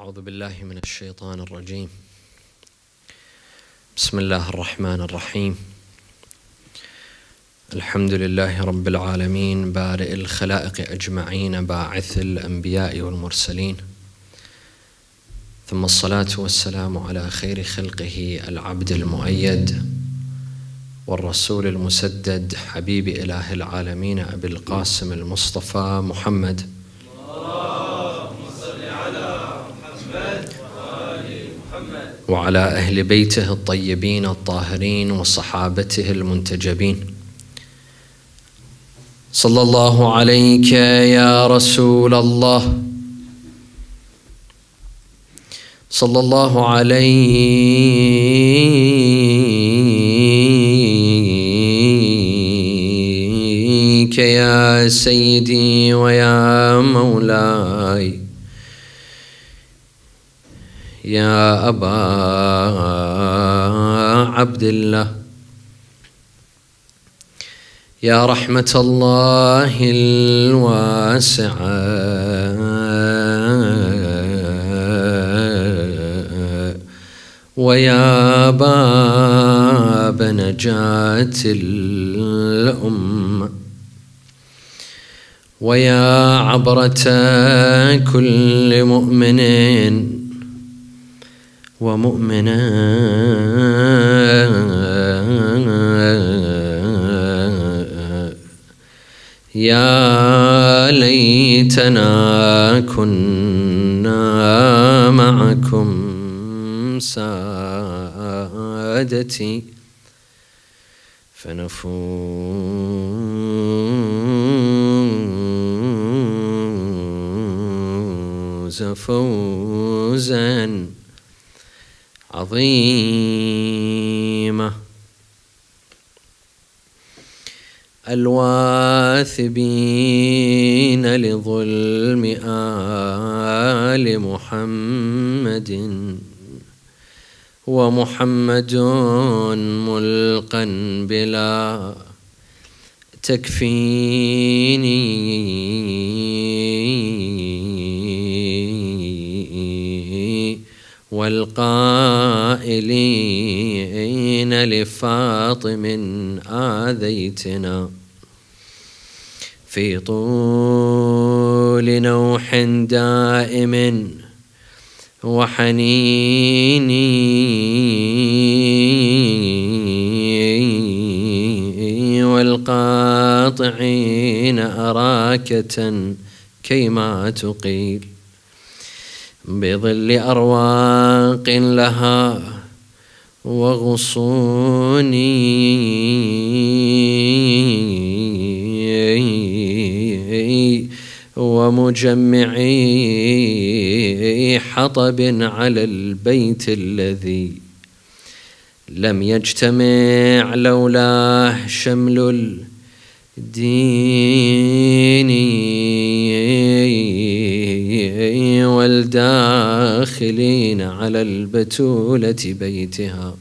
أعوذ بالله من الشيطان الرجيم بسم الله الرحمن الرحيم الحمد لله رب العالمين بارئ الخلائق أجمعين باعث الأنبياء والمرسلين ثم الصلاة والسلام على خير خلقه العبد المؤيد والرسول المسدد حبيب إله العالمين أبي القاسم المصطفى محمد وعلى اهل بيته الطيبين الطاهرين وصحابته المنتجبين صلى الله عليك يا رسول الله صلى الله عليك يا سيدي ويا مولاي يا أبا عبد الله يا رحمة الله الواسعة ويا باب نجاة الأمة ويا عبرة كل مؤمنين ومؤمنا يا ليتنا كنا معكم سادتي فنفوز فوزا عظيمه الواثبين لظلم ال محمد ومحمد ملقا بلا تكفيني والقائلين لفاطم آذيتنا في طول نوح دائم وحنيني والقاطعين أراكة كيما تقيل بظل أرواق لها وغصوني ومجمعي حطب على البيت الذي لم يجتمع لولاه شمل الدين اي والداخلين على البتولة بيتها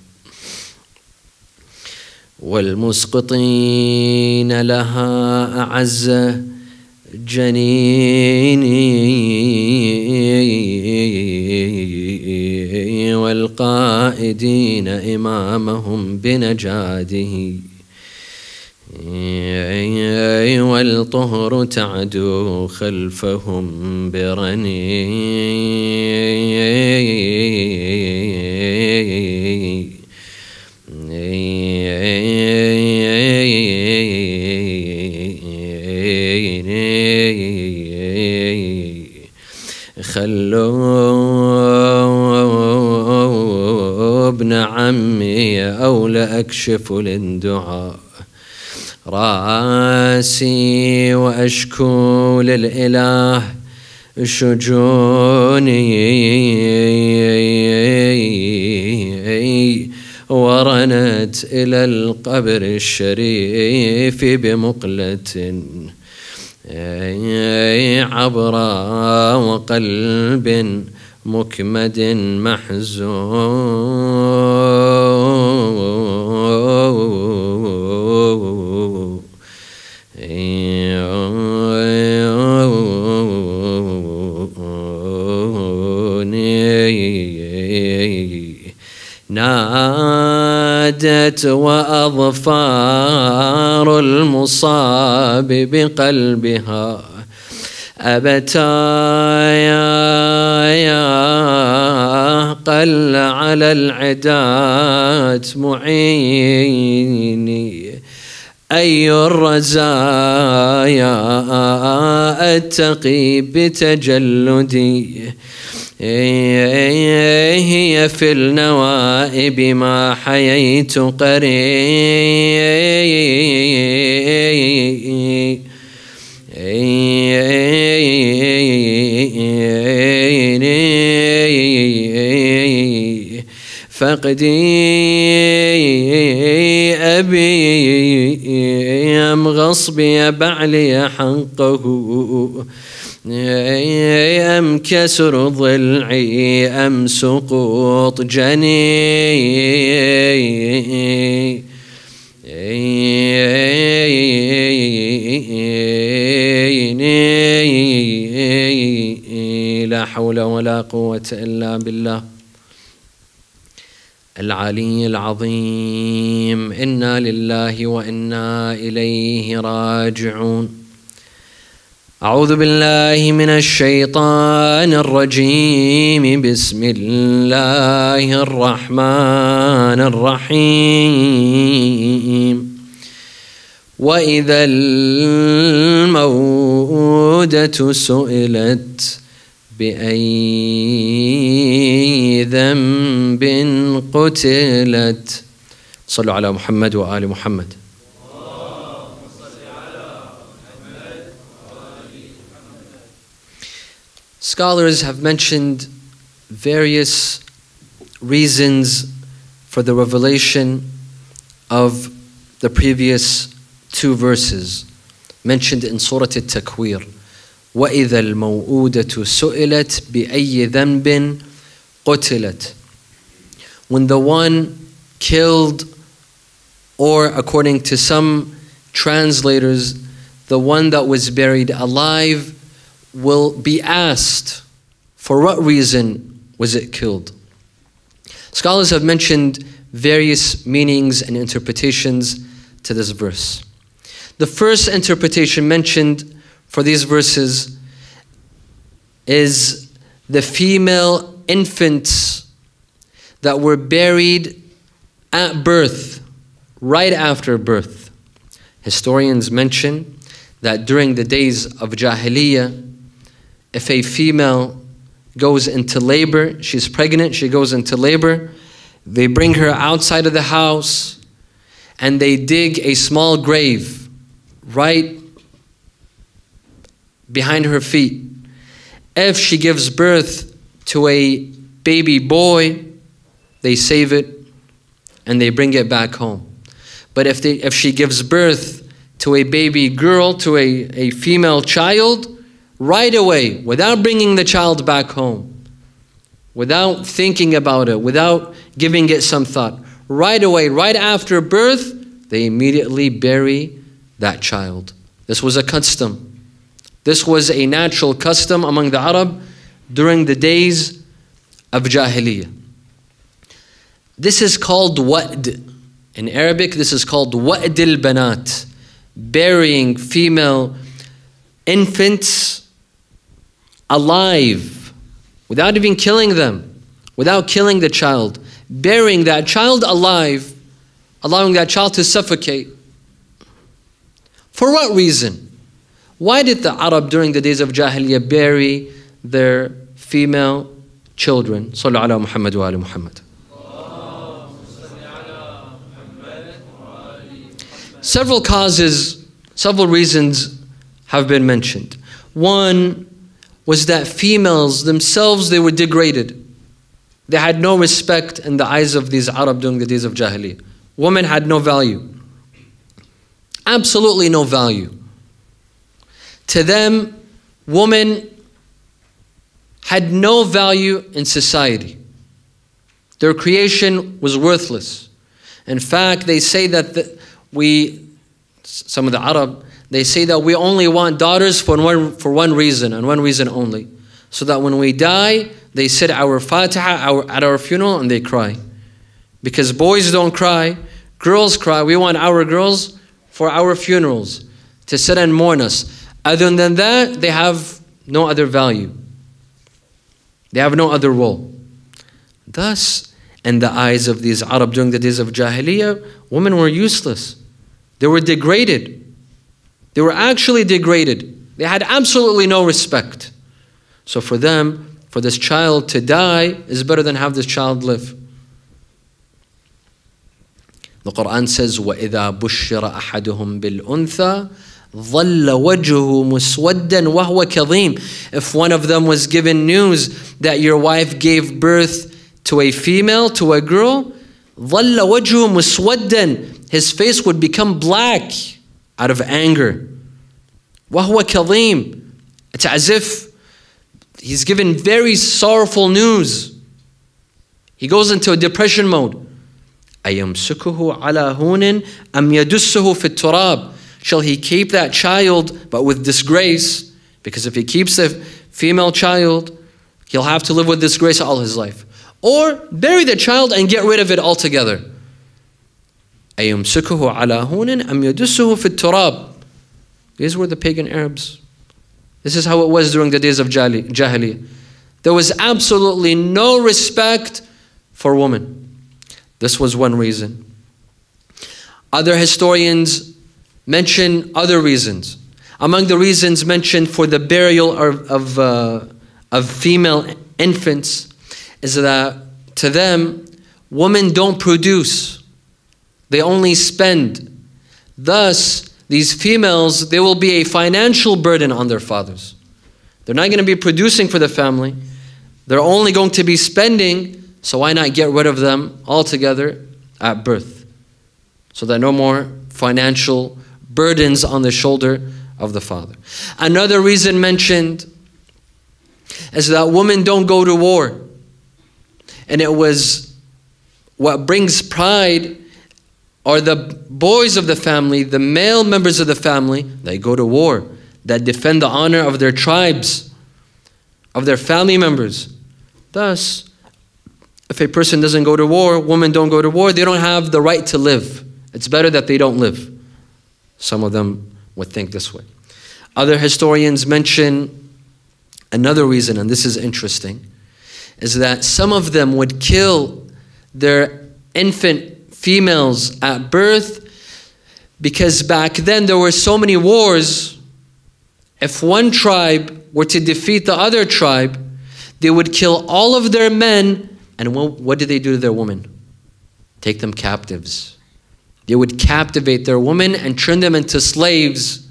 والمسقطين لها أعز جنيني والقائدين إمامهم بنجاده والطهر تعدو خلفهم برني خلوا ابن عمي أو لأكشف للدعاء راسي وأشكو للإله شجوني ورنت إلى القبر الشريف بمقلة عبر وقلب مكمد محزون وأظفار المصاب بقلبها يا قل على العداد معيني أي الرزايا أتقي بتجلدي هي في النوائب ما حييت قريب فقدي أبي أم غصب يا بعلي حنقه أم كسر ضلعي أم سقوط جني لا حول ولا قوة إلا بالله العلي العظيم انا لله وانا اليه راجعون اعوذ بالله من الشيطان الرجيم بسم الله الرحمن الرحيم واذا الموءوده سئلت بأي ذنب قتلت صلوا على محمد وآل محمد Scholars have mentioned various reasons for the revelation of the previous two verses mentioned in Surah Al-Takwir. وإذا الموءودة سئلت بأي ذنب قتلت When the one killed or according to some translators the one that was buried alive will be asked for what reason was it killed Scholars have mentioned various meanings and interpretations to this verse. The first interpretation mentioned for these verses is the female infants that were buried at birth, right after birth. Historians mention that during the days of Jahiliyyah, if a female goes into labor, she's pregnant, she goes into labor, they bring her outside of the house and they dig a small grave right behind her feet. If she gives birth to a baby boy, they save it and they bring it back home. But if, they, if she gives birth to a baby girl, to a, a female child, right away, without bringing the child back home, without thinking about it, without giving it some thought, right away, right after birth, they immediately bury that child. This was a custom. This was a natural custom among the Arab during the days of Jahiliyyah. This is called wa'd. In Arabic, this is called wa'd al-banat, burying female infants alive, without even killing them, without killing the child, burying that child alive, allowing that child to suffocate. For what reason? Why did the Arab during the days of Jahiliyyah bury their female children? Sallallahu Muhammad wa ala Muhammad. Several causes, several reasons have been mentioned. One was that females themselves, they were degraded. They had no respect in the eyes of these Arab during the days of Jahiliyyah. Women had no value. Absolutely no value. To them, women had no value in society. Their creation was worthless. In fact, they say that the, we, some of the Arab, they say that we only want daughters for one, for one reason and one reason only. So that when we die, they sit our fatiha our, at our funeral and they cry. Because boys don't cry, girls cry. We want our girls for our funerals to sit and mourn us. Other than that, they have no other value. They have no other role. Thus, in the eyes of these Arab during the days of Jahiliyyah, women were useless. They were degraded. They were actually degraded. They had absolutely no respect. So for them, for this child to die is better than have this child live. The Quran says, وَإِذَا بُشِّرَ أَحَدُهُم بِالْأُنثَى if one of them was given news that your wife gave birth to a female, to a girl, his face would become black out of anger. وَهُوَ كَظِيمٌ It's as if he's given very sorrowful news. He goes into a depression mode. أَيَمْسُكُهُ عَلَى هُونٍ أَمْ يَدُسُّهُ فِي التُّرَابِ shall he keep that child, but with disgrace, because if he keeps the female child, he'll have to live with disgrace all his life. Or bury the child and get rid of it altogether. These were the pagan Arabs. This is how it was during the days of Jahili. There was absolutely no respect for women. This was one reason. Other historians mention other reasons. Among the reasons mentioned for the burial of, of, uh, of female infants is that to them, women don't produce, they only spend. Thus, these females, they will be a financial burden on their fathers. They're not going to be producing for the family. They're only going to be spending, so why not get rid of them altogether at birth? So that no more financial burdens on the shoulder of the father. Another reason mentioned is that women don't go to war. And it was what brings pride are the boys of the family, the male members of the family, they go to war, that defend the honor of their tribes, of their family members. Thus, if a person doesn't go to war, women don't go to war, they don't have the right to live. It's better that they don't live. Some of them would think this way. Other historians mention another reason, and this is interesting, is that some of them would kill their infant females at birth because back then there were so many wars. If one tribe were to defeat the other tribe, they would kill all of their men. And what, what did they do to their women? Take them captives. They would captivate their women and turn them into slaves.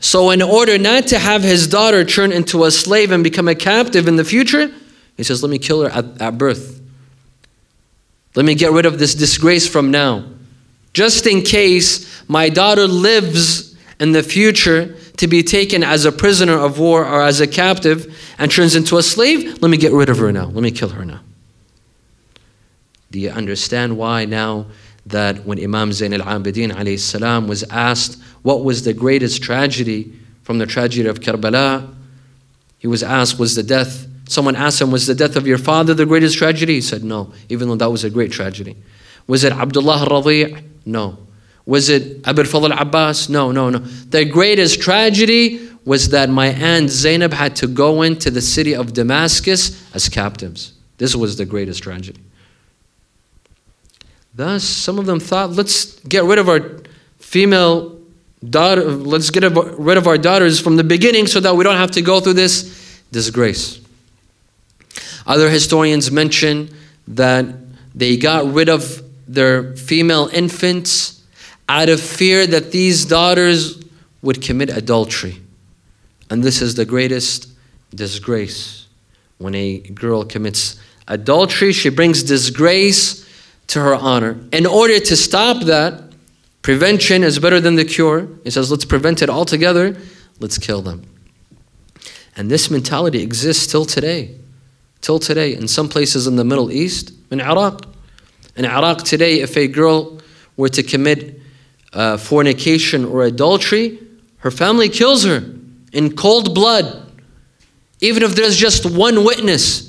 So, in order not to have his daughter turn into a slave and become a captive in the future, he says, Let me kill her at, at birth. Let me get rid of this disgrace from now. Just in case my daughter lives in the future to be taken as a prisoner of war or as a captive and turns into a slave, let me get rid of her now. Let me kill her now. Do you understand why now that when Imam Zain al-Abidin was asked what was the greatest tragedy from the tragedy of Karbala, he was asked, was the death, someone asked him, was the death of your father the greatest tragedy? He said, no, even though that was a great tragedy. Was it Abdullah radi No. Was it Abul Fadl Abbas? No, no, no. The greatest tragedy was that my aunt Zainab had to go into the city of Damascus as captives. This was the greatest tragedy. Thus, some of them thought, let's get rid of our female daughter, let's get rid of our daughters from the beginning so that we don't have to go through this disgrace. Other historians mention that they got rid of their female infants out of fear that these daughters would commit adultery. And this is the greatest disgrace. When a girl commits adultery, she brings disgrace to her honor. In order to stop that, prevention is better than the cure. He says, let's prevent it altogether, let's kill them. And this mentality exists till today. Till today, in some places in the Middle East, in Iraq. In Iraq today, if a girl were to commit uh, fornication or adultery, her family kills her in cold blood, even if there's just one witness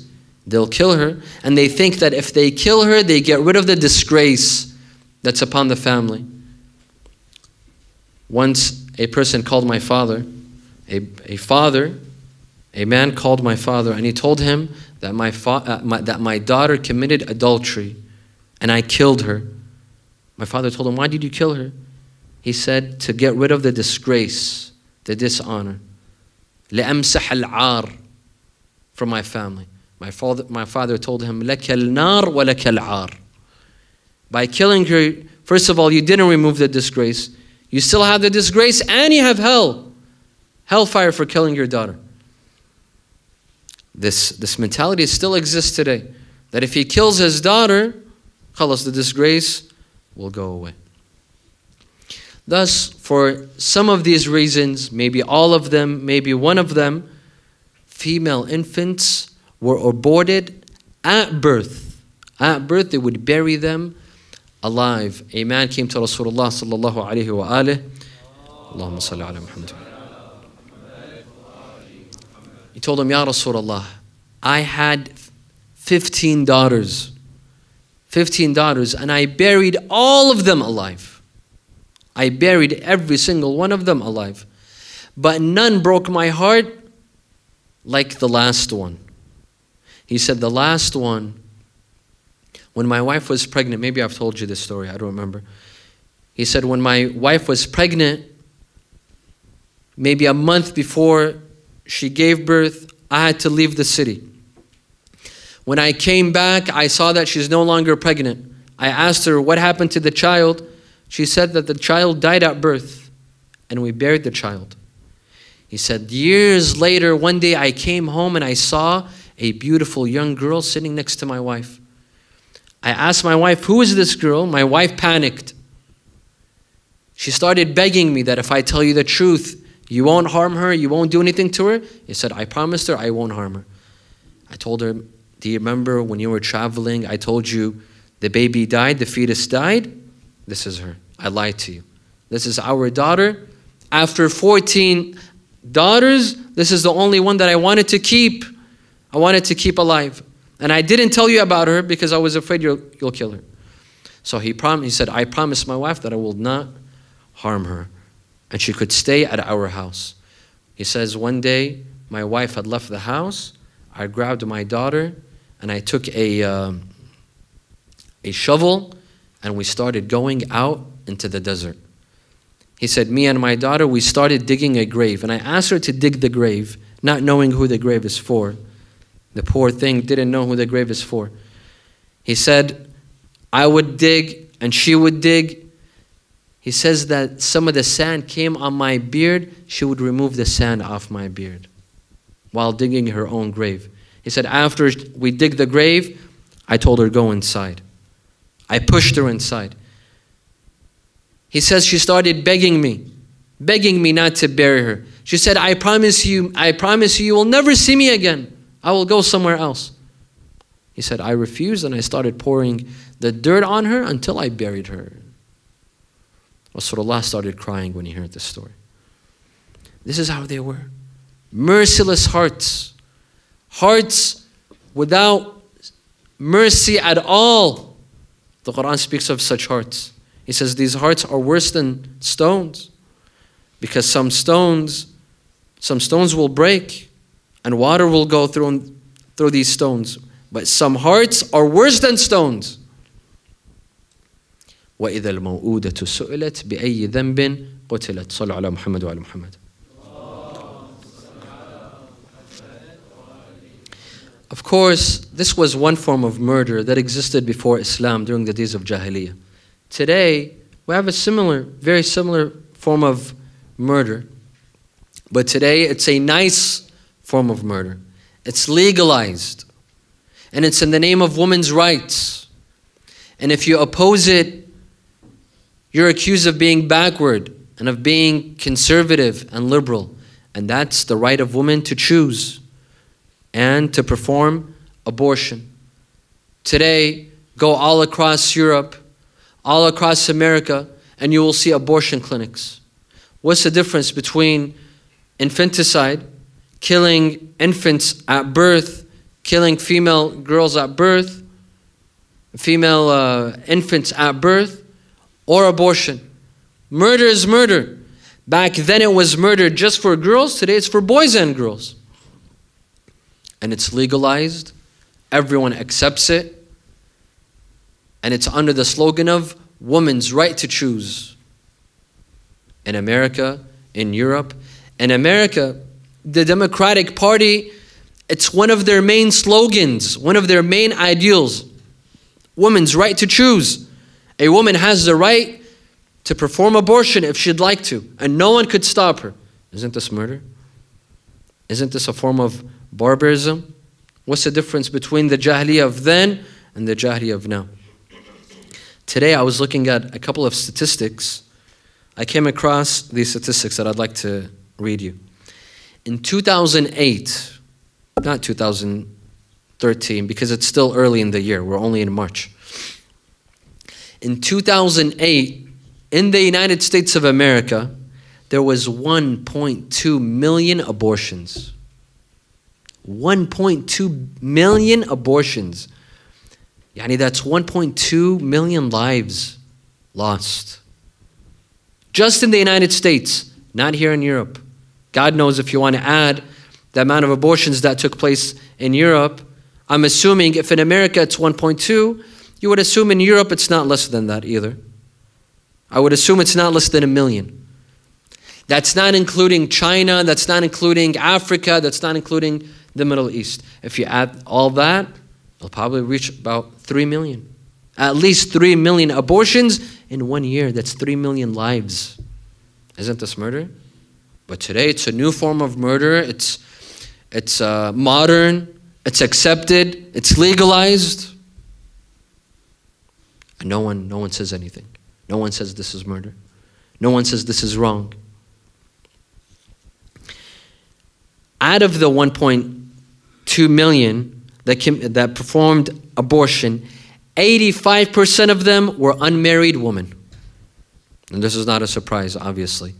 they'll kill her. And they think that if they kill her, they get rid of the disgrace that's upon the family. Once a person called my father, a, a father, a man called my father, and he told him that my, uh, my, that my daughter committed adultery and I killed her. My father told him, Why did you kill her? He said, To get rid of the disgrace, the dishonor. لأمسح العار from my family. My father, my father told him, By killing her, first of all, you didn't remove the disgrace. You still have the disgrace and you have hell. Hellfire for killing your daughter. This, this mentality still exists today. That if he kills his daughter, us the disgrace will go away. Thus, for some of these reasons, maybe all of them, maybe one of them, female infants were aborted at birth. At birth, they would bury them alive. A man came to Rasulullah sallallahu alayhi wa Allahumma salli ala Muhammad. He told him, Ya Rasulullah, I had 15 daughters. 15 daughters, and I buried all of them alive. I buried every single one of them alive. But none broke my heart like the last one. He said, The last one, when my wife was pregnant, maybe I've told you this story, I don't remember. He said, When my wife was pregnant, maybe a month before she gave birth, I had to leave the city. When I came back, I saw that she's no longer pregnant. I asked her, What happened to the child? She said that the child died at birth and we buried the child. He said, Years later, one day I came home and I saw a beautiful young girl sitting next to my wife. I asked my wife, Who is this girl? My wife panicked. She started begging me that if I tell you the truth, you won't harm her, you won't do anything to her. He said, I promised her I won't harm her. I told her, Do you remember when you were traveling? I told you the baby died, the fetus died. This is her. I lied to you. This is our daughter. After 14 daughters, this is the only one that I wanted to keep. I wanted to keep alive. And I didn't tell you about her because I was afraid you'll, you'll kill her. So he, prom- he said, I promised my wife that I will not harm her and she could stay at our house. He says, One day my wife had left the house. I grabbed my daughter and I took a, um, a shovel and we started going out into the desert. He said, Me and my daughter, we started digging a grave. And I asked her to dig the grave, not knowing who the grave is for. The poor thing didn't know who the grave is for. He said, I would dig and she would dig. He says that some of the sand came on my beard. She would remove the sand off my beard while digging her own grave. He said, After we dig the grave, I told her, Go inside. I pushed her inside. He says, She started begging me, begging me not to bury her. She said, I promise you, I promise you, you will never see me again. I will go somewhere else. He said, I refused and I started pouring the dirt on her until I buried her. Rasulullah started crying when he heard this story. This is how they were merciless hearts, hearts without mercy at all. The Quran speaks of such hearts. He says these hearts are worse than stones because some stones, some stones will break and water will go through, through these stones. But some hearts are worse than stones. وإذا الموءودة سئلت بأي ذنب قتلت صلوا على محمد وعلى محمد Of course, this was one form of murder that existed before Islam during the days of Jahiliyyah. Today, we have a similar, very similar form of murder. But today, it's a nice form of murder. It's legalized. And it's in the name of women's rights. And if you oppose it, you're accused of being backward and of being conservative and liberal. And that's the right of women to choose and to perform abortion. Today, go all across Europe, all across America, and you will see abortion clinics. What's the difference between infanticide killing infants at birth, killing female girls at birth, female uh, infants at birth, or abortion. Murder is murder. Back then it was murder just for girls, today it's for boys and girls. And it's legalized, everyone accepts it, and it's under the slogan of woman's right to choose. In America, in Europe, in America, the Democratic Party, it's one of their main slogans, one of their main ideals. Woman's right to choose. A woman has the right to perform abortion if she'd like to, and no one could stop her. Isn't this murder? Isn't this a form of barbarism? What's the difference between the Jahiliyyah of then and the Jahiliyyah of now? Today I was looking at a couple of statistics. I came across these statistics that I'd like to read you. In 2008, not 2013, because it's still early in the year, we're only in March. In 2008, in the United States of America, there was 1.2 million abortions. 1.2 million abortions. Yani that's 1.2 million lives lost. Just in the United States, not here in Europe. God knows if you want to add the amount of abortions that took place in Europe. I'm assuming if in America it's 1.2, you would assume in Europe it's not less than that either. I would assume it's not less than a million. That's not including China, that's not including Africa, that's not including the Middle East. If you add all that, it'll probably reach about 3 million. At least 3 million abortions in one year. That's 3 million lives. Isn't this murder? But today it's a new form of murder. It's, it's uh, modern, it's accepted, it's legalized. And no one, no one says anything. No one says this is murder. No one says this is wrong. Out of the 1.2 million that, came, that performed abortion, 85% of them were unmarried women. And this is not a surprise, obviously.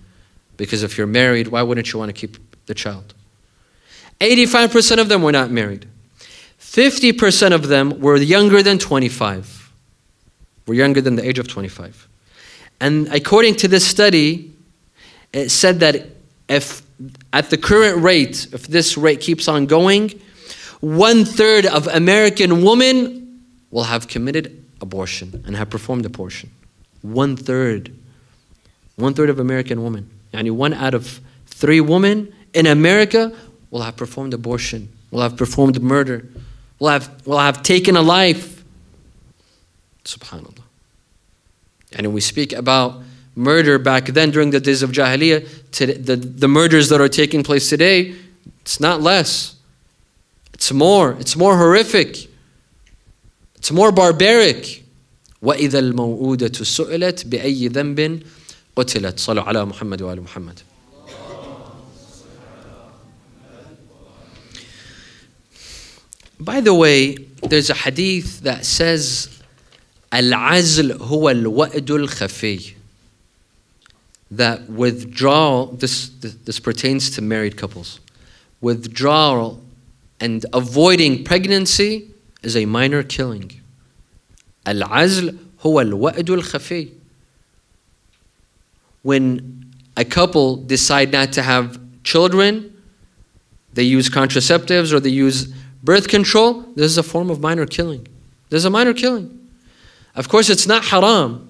Because if you're married, why wouldn't you want to keep the child? 85% of them were not married. 50% of them were younger than 25, were younger than the age of 25. And according to this study, it said that if at the current rate, if this rate keeps on going, one third of American women will have committed abortion and have performed abortion. One third. One third of American women. Yani one out of three women in America will have performed abortion, will have performed murder, will have, will have taken a life. SubhanAllah. And we speak about murder back then during the days of Jahiliyyah, the, the murders that are taking place today, it's not less. It's more. It's more horrific. It's more barbaric. وَإِذَا الْمَوْءُودَةُ سُئِلَتْ بِأَيِّ ذَنْبٍ قتلت صلوا على محمد وآل محمد By the way, there's a hadith that says al هو الوأد الخفي that withdrawal this, this, this pertains to married couples withdrawal and avoiding pregnancy is a minor killing al هو الوأد الخفي when a couple decide not to have children, they use contraceptives or they use birth control, this is a form of minor killing. There's a minor killing. Of course, it's not haram.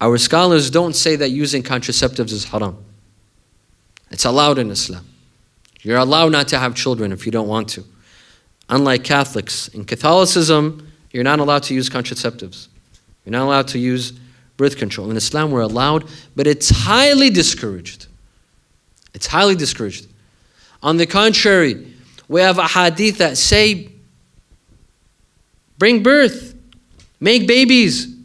Our scholars don't say that using contraceptives is haram. It's allowed in Islam. You're allowed not to have children if you don't want to. Unlike Catholics, in Catholicism, you're not allowed to use contraceptives. You're not allowed to use birth control. In Islam, we're allowed, but it's highly discouraged. It's highly discouraged. On the contrary, we have a hadith that say, bring birth, make babies.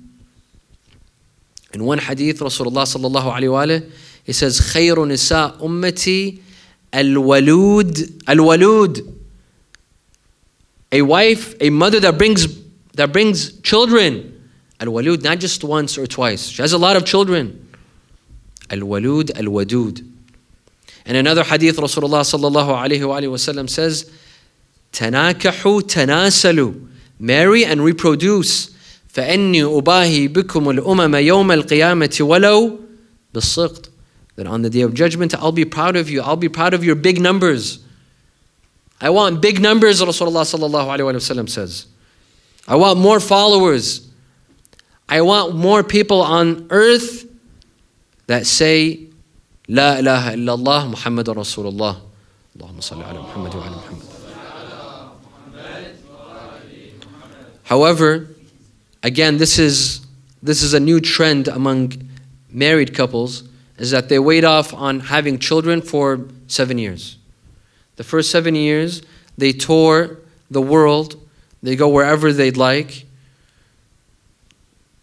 In one hadith, Rasulullah sallallahu alayhi wa he says, خير نساء أمتي الولود الولود a wife, a mother that brings that brings children. Al-Walud, not just once or twice. She has a lot of children. Al-Walud, Al-Wadud. And another hadith, Rasulullah sallallahu alayhi wa sallam says, تَنَاكَحُوا تَنَاسَلُوا Marry and reproduce. فَأَنِّي أُبَاهِي بِكُمُ الْأُمَمَ يَوْمَ الْقِيَامَةِ وَلَوْ بِالصِّقْطِ That on the day of judgment, I'll be proud of you. I'll be proud of your big numbers. I want big numbers, Rasulullah sallallahu alayhi wa sallam says. I want more followers. I want more people on earth that say, La ilaha illallah Muhammadur Rasulullah. Allahumma salli ala Muhammad wa ala Muhammad. However, again, this is, this is a new trend among married couples is that they wait off on having children for seven years. The first seven years, they tour the world, they go wherever they'd like,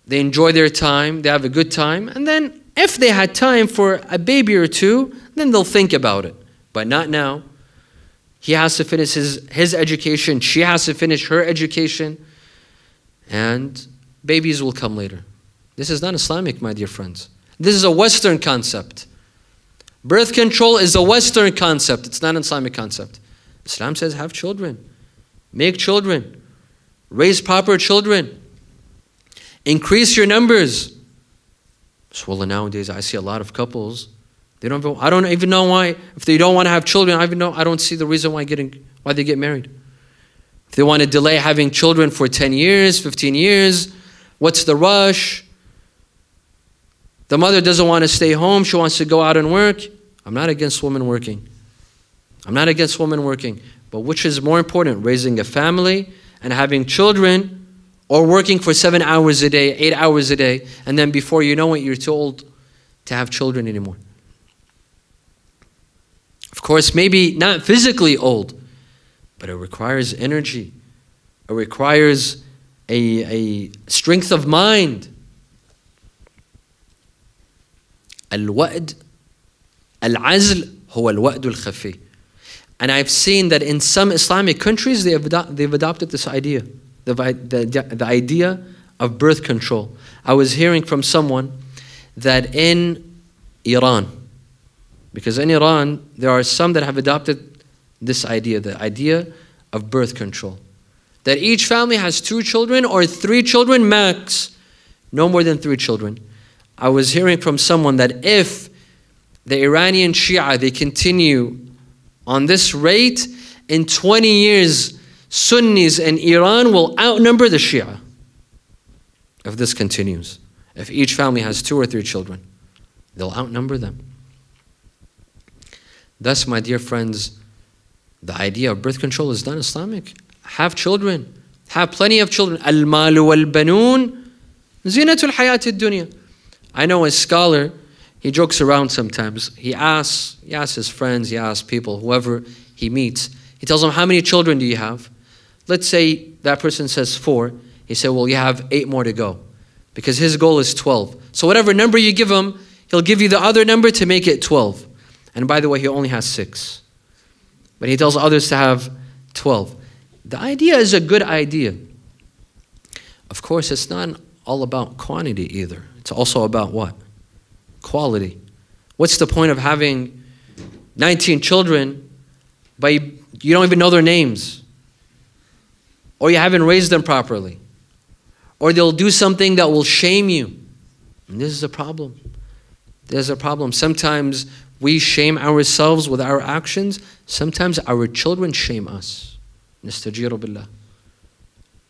they enjoy their time, they have a good time, and then if they had time for a baby or two, then they'll think about it. But not now. He has to finish his, his education, she has to finish her education, and babies will come later. This is not Islamic, my dear friends. This is a Western concept. Birth control is a Western concept, it's not an Islamic concept. Islam says have children, make children, raise proper children. Increase your numbers. Wallah, nowadays I see a lot of couples. They don't. I don't even know why. If they don't want to have children, I even know. I don't see the reason why getting why they get married. If they want to delay having children for ten years, fifteen years, what's the rush? The mother doesn't want to stay home. She wants to go out and work. I'm not against women working. I'm not against women working. But which is more important, raising a family and having children? or working for seven hours a day, eight hours a day, and then before you know it, you're too old to have children anymore. Of course, maybe not physically old, but it requires energy, it requires a, a strength of mind. and I've seen that in some Islamic countries they have, they've adopted this idea the, the, the idea of birth control. I was hearing from someone that in Iran, because in Iran, there are some that have adopted this idea, the idea of birth control. That each family has two children or three children max, no more than three children. I was hearing from someone that if the Iranian Shia, they continue on this rate, in 20 years, Sunnis in Iran will outnumber the Shia if this continues. If each family has two or three children, they'll outnumber them. Thus, my dear friends, the idea of birth control is not Islamic. Have children, have plenty of children. Al malu wal banun, zinatul hayat dunya. I know a scholar, he jokes around sometimes. He asks, he asks his friends, he asks people, whoever he meets, he tells them, How many children do you have? Let's say that person says four. He said, Well, you have eight more to go because his goal is 12. So, whatever number you give him, he'll give you the other number to make it 12. And by the way, he only has six. But he tells others to have 12. The idea is a good idea. Of course, it's not all about quantity either, it's also about what? Quality. What's the point of having 19 children, but you don't even know their names? or you haven't raised them properly, or they'll do something that will shame you. And this is a problem. There's a problem. Sometimes we shame ourselves with our actions, sometimes our children shame us. Nastajiru billah.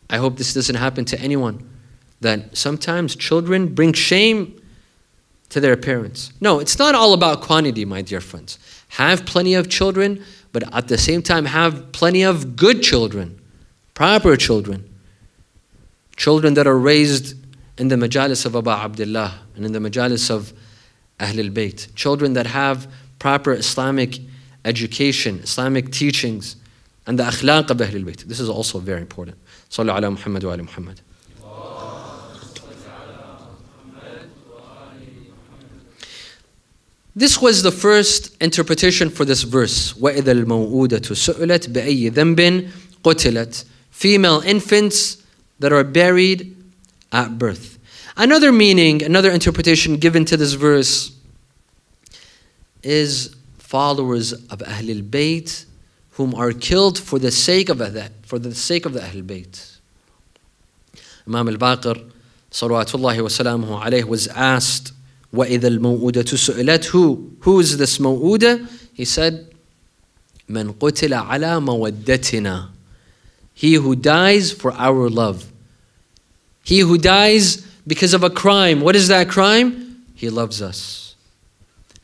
I hope this doesn't happen to anyone. That sometimes children bring shame to their parents. No, it's not all about quantity, my dear friends. Have plenty of children, but at the same time, have plenty of good children proper children, children that are raised in the majalis of Abu Abdullah and in the majalis of Ahlul Bayt, children that have proper Islamic education, Islamic teachings, and the akhlaq of Ahlul Bayt. This is also very important. Sallallahu ala Muhammad wa ala Muhammad. This was the first interpretation for this verse. وَإِذَا الْمَوْءُودَةُ سُئِلَتْ بِأَيِّ ذَنْبٍ قُتِلَتْ female infants that are buried at birth. Another meaning, another interpretation given to this verse is followers of Ahlul Bayt whom are killed for the sake of that, for the sake of the Ahlul Bayt. Imam al-Baqir salawatullahi was asked وَإِذَا الْمَوْءُودَةُ سُئِلَتْ Who? Who is this maw'uda? He said, مَنْ قُتِلَ عَلَى مَوَدَّتِنَا he who dies for our love. He who dies because of a crime. What is that crime? He loves us.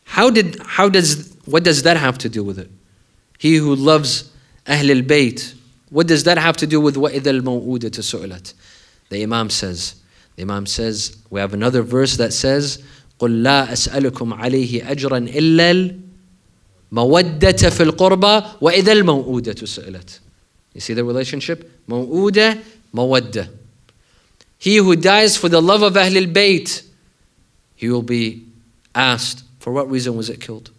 How did how does what does that have to do with it? He who loves Ahlul bayt What does that have to do with وَإِذَا الْمَوْءُودَةُ سُئِلَتْ The Imam says, the Imam says, we have another verse that says, قُلْ لَا أَسْأَلُكُمْ عَلَيْهِ أَجْرًا إِلَّا الْمَوَدَّةَ فِي الْقُرْبَى وَإِذَا الْمَوْءُودَةُ سُئِلَتْ you see the relationship? Maw'uda, mawadda. He who dies for the love of Ahlul Bayt, he will be asked, for what reason was it killed?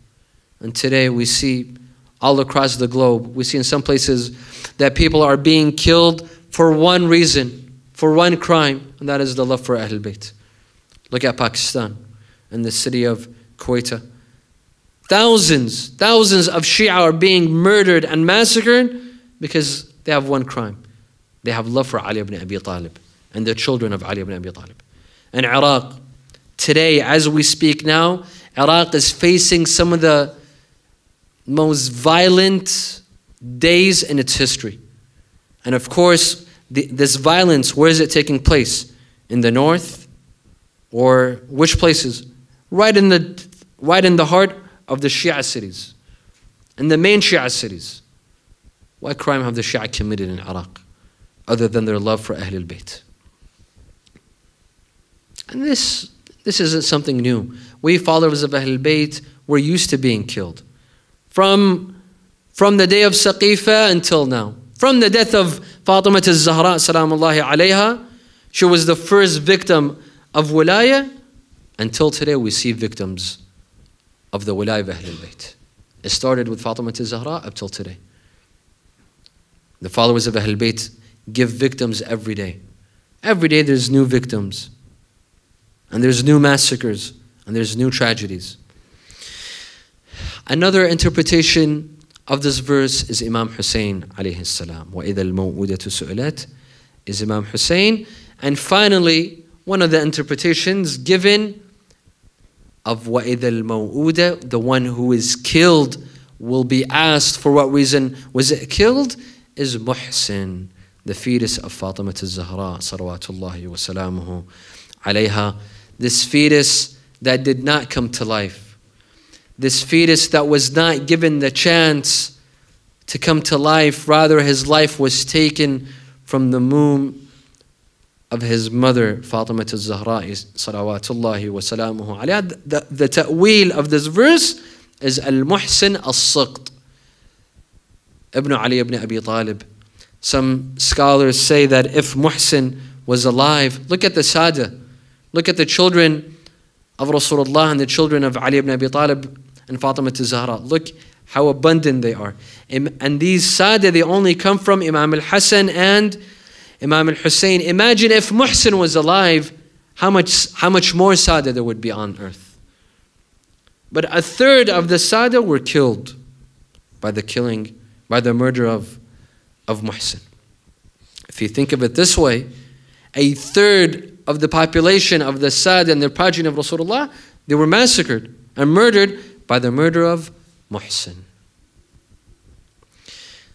And today we see all across the globe, we see in some places that people are being killed for one reason, for one crime, and that is the love for Ahlul Bayt. Look at Pakistan and the city of Quetta. Thousands, thousands of Shia are being murdered and massacred because they have one crime. They have love for Ali ibn Abi Talib and the children of Ali ibn Abi Talib. And Iraq, today, as we speak now, Iraq is facing some of the most violent days in its history. And of course, the, this violence, where is it taking place? In the north? Or which places? Right in the, right in the heart of the Shia cities, in the main Shia cities. What crime have the Shia committed in Iraq other than their love for Ahlul Bayt? And this, this isn't something new. We followers of Ahlul Bayt were used to being killed. From, from the day of Saqifa until now. From the death of Fatima al-Zahra, salamullahi alayha, she was the first victim of wilaya. Until today, we see victims of the wilaya of Ahlul Bayt. It started with Fatima al-Zahra up till today the followers of Ahl Bayt give victims every day. Every day there's new victims, and there's new massacres, and there's new tragedies. Another interpretation of this verse is Imam Hussein alayhi salam. وَإِذَا الْمَوْءُودَةُ سُئِلَتْ is Imam Hussein. And finally, one of the interpretations given of wa'id al الْمَوْءُودَةُ, the one who is killed will be asked for what reason was it killed? is Muhsin, the fetus of Fatima Zahra, salawatullahi wa salamuhu alayha. This fetus that did not come to life. This fetus that was not given the chance to come to life, rather, his life was taken from the womb of his mother, Fatima Zahra, salawatullahi wa salamuhu alayha. The, the, the ta'wil of this verse is Al Muhsin As Siqt, Ibn Ali ibn Abi Talib. Some scholars say that if Muhsin was alive, look at the Sada, look at the children of Rasulullah and the children of Ali ibn Abi Talib and Fatima Zahra. Look how abundant they are. And these Sada, they only come from Imam al Hassan and Imam al Hussein. Imagine if Muhsin was alive, how much, how much more Sada there would be on earth. But a third of the Sada were killed by the killing by the murder of, of Muhsin. If you think of it this way, a third of the population of the Sad and the progeny of Rasulullah, they were massacred and murdered by the murder of Muhsin.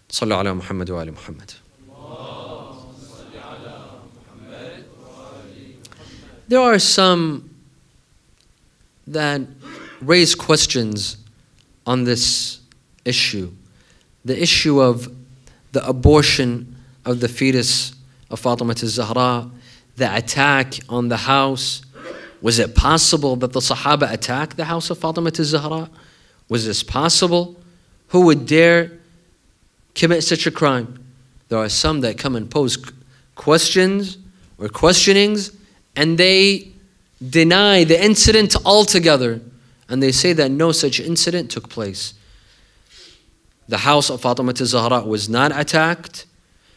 Sallallahu ala Muhammad wa ali Muhammad. There are some that raise questions on this issue the issue of the abortion of the fetus of Fatima Zahra, the attack on the house. Was it possible that the Sahaba attacked the house of Fatima Zahra? Was this possible? Who would dare commit such a crime? There are some that come and pose questions or questionings and they deny the incident altogether and they say that no such incident took place. The house of Fatima Zahra was not attacked.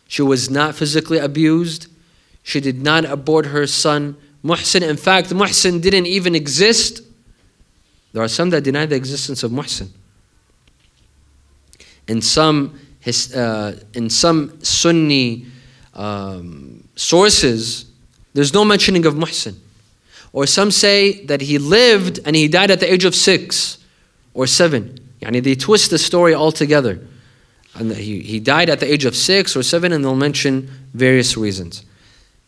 She was not physically abused. She did not abort her son Muhsin. In fact, Muhsin didn't even exist. There are some that deny the existence of Muhsin. In some, uh, in some Sunni um, sources, there's no mentioning of Muhsin. Or some say that he lived and he died at the age of six or seven. Yani they twist the story altogether. And he, he died at the age of six or seven, and they'll mention various reasons.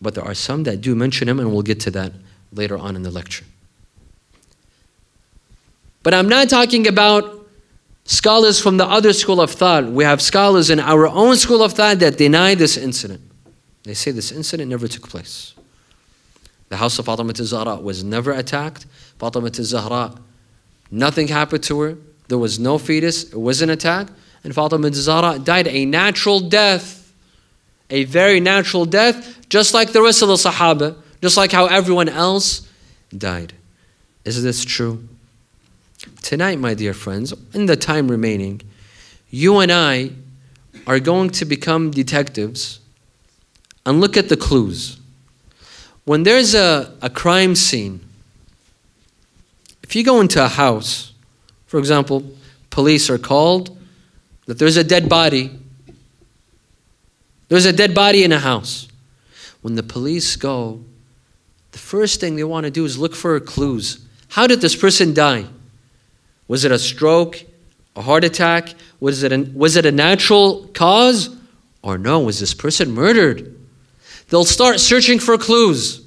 But there are some that do mention him, and we'll get to that later on in the lecture. But I'm not talking about scholars from the other school of thought. We have scholars in our own school of thought that deny this incident. They say this incident never took place. The house of Fatima Zahra was never attacked. Fatima Zahra, nothing happened to her. There was no fetus, it was an attack. And Fatima bint Zahra died a natural death, a very natural death, just like the rest of the Sahaba, just like how everyone else died. Is this true? Tonight, my dear friends, in the time remaining, you and I are going to become detectives and look at the clues. When there's a, a crime scene, if you go into a house for example, police are called that there's a dead body. There's a dead body in a house. When the police go, the first thing they want to do is look for clues. How did this person die? Was it a stroke, a heart attack? Was it, an, was it a natural cause? Or no, was this person murdered? They'll start searching for clues.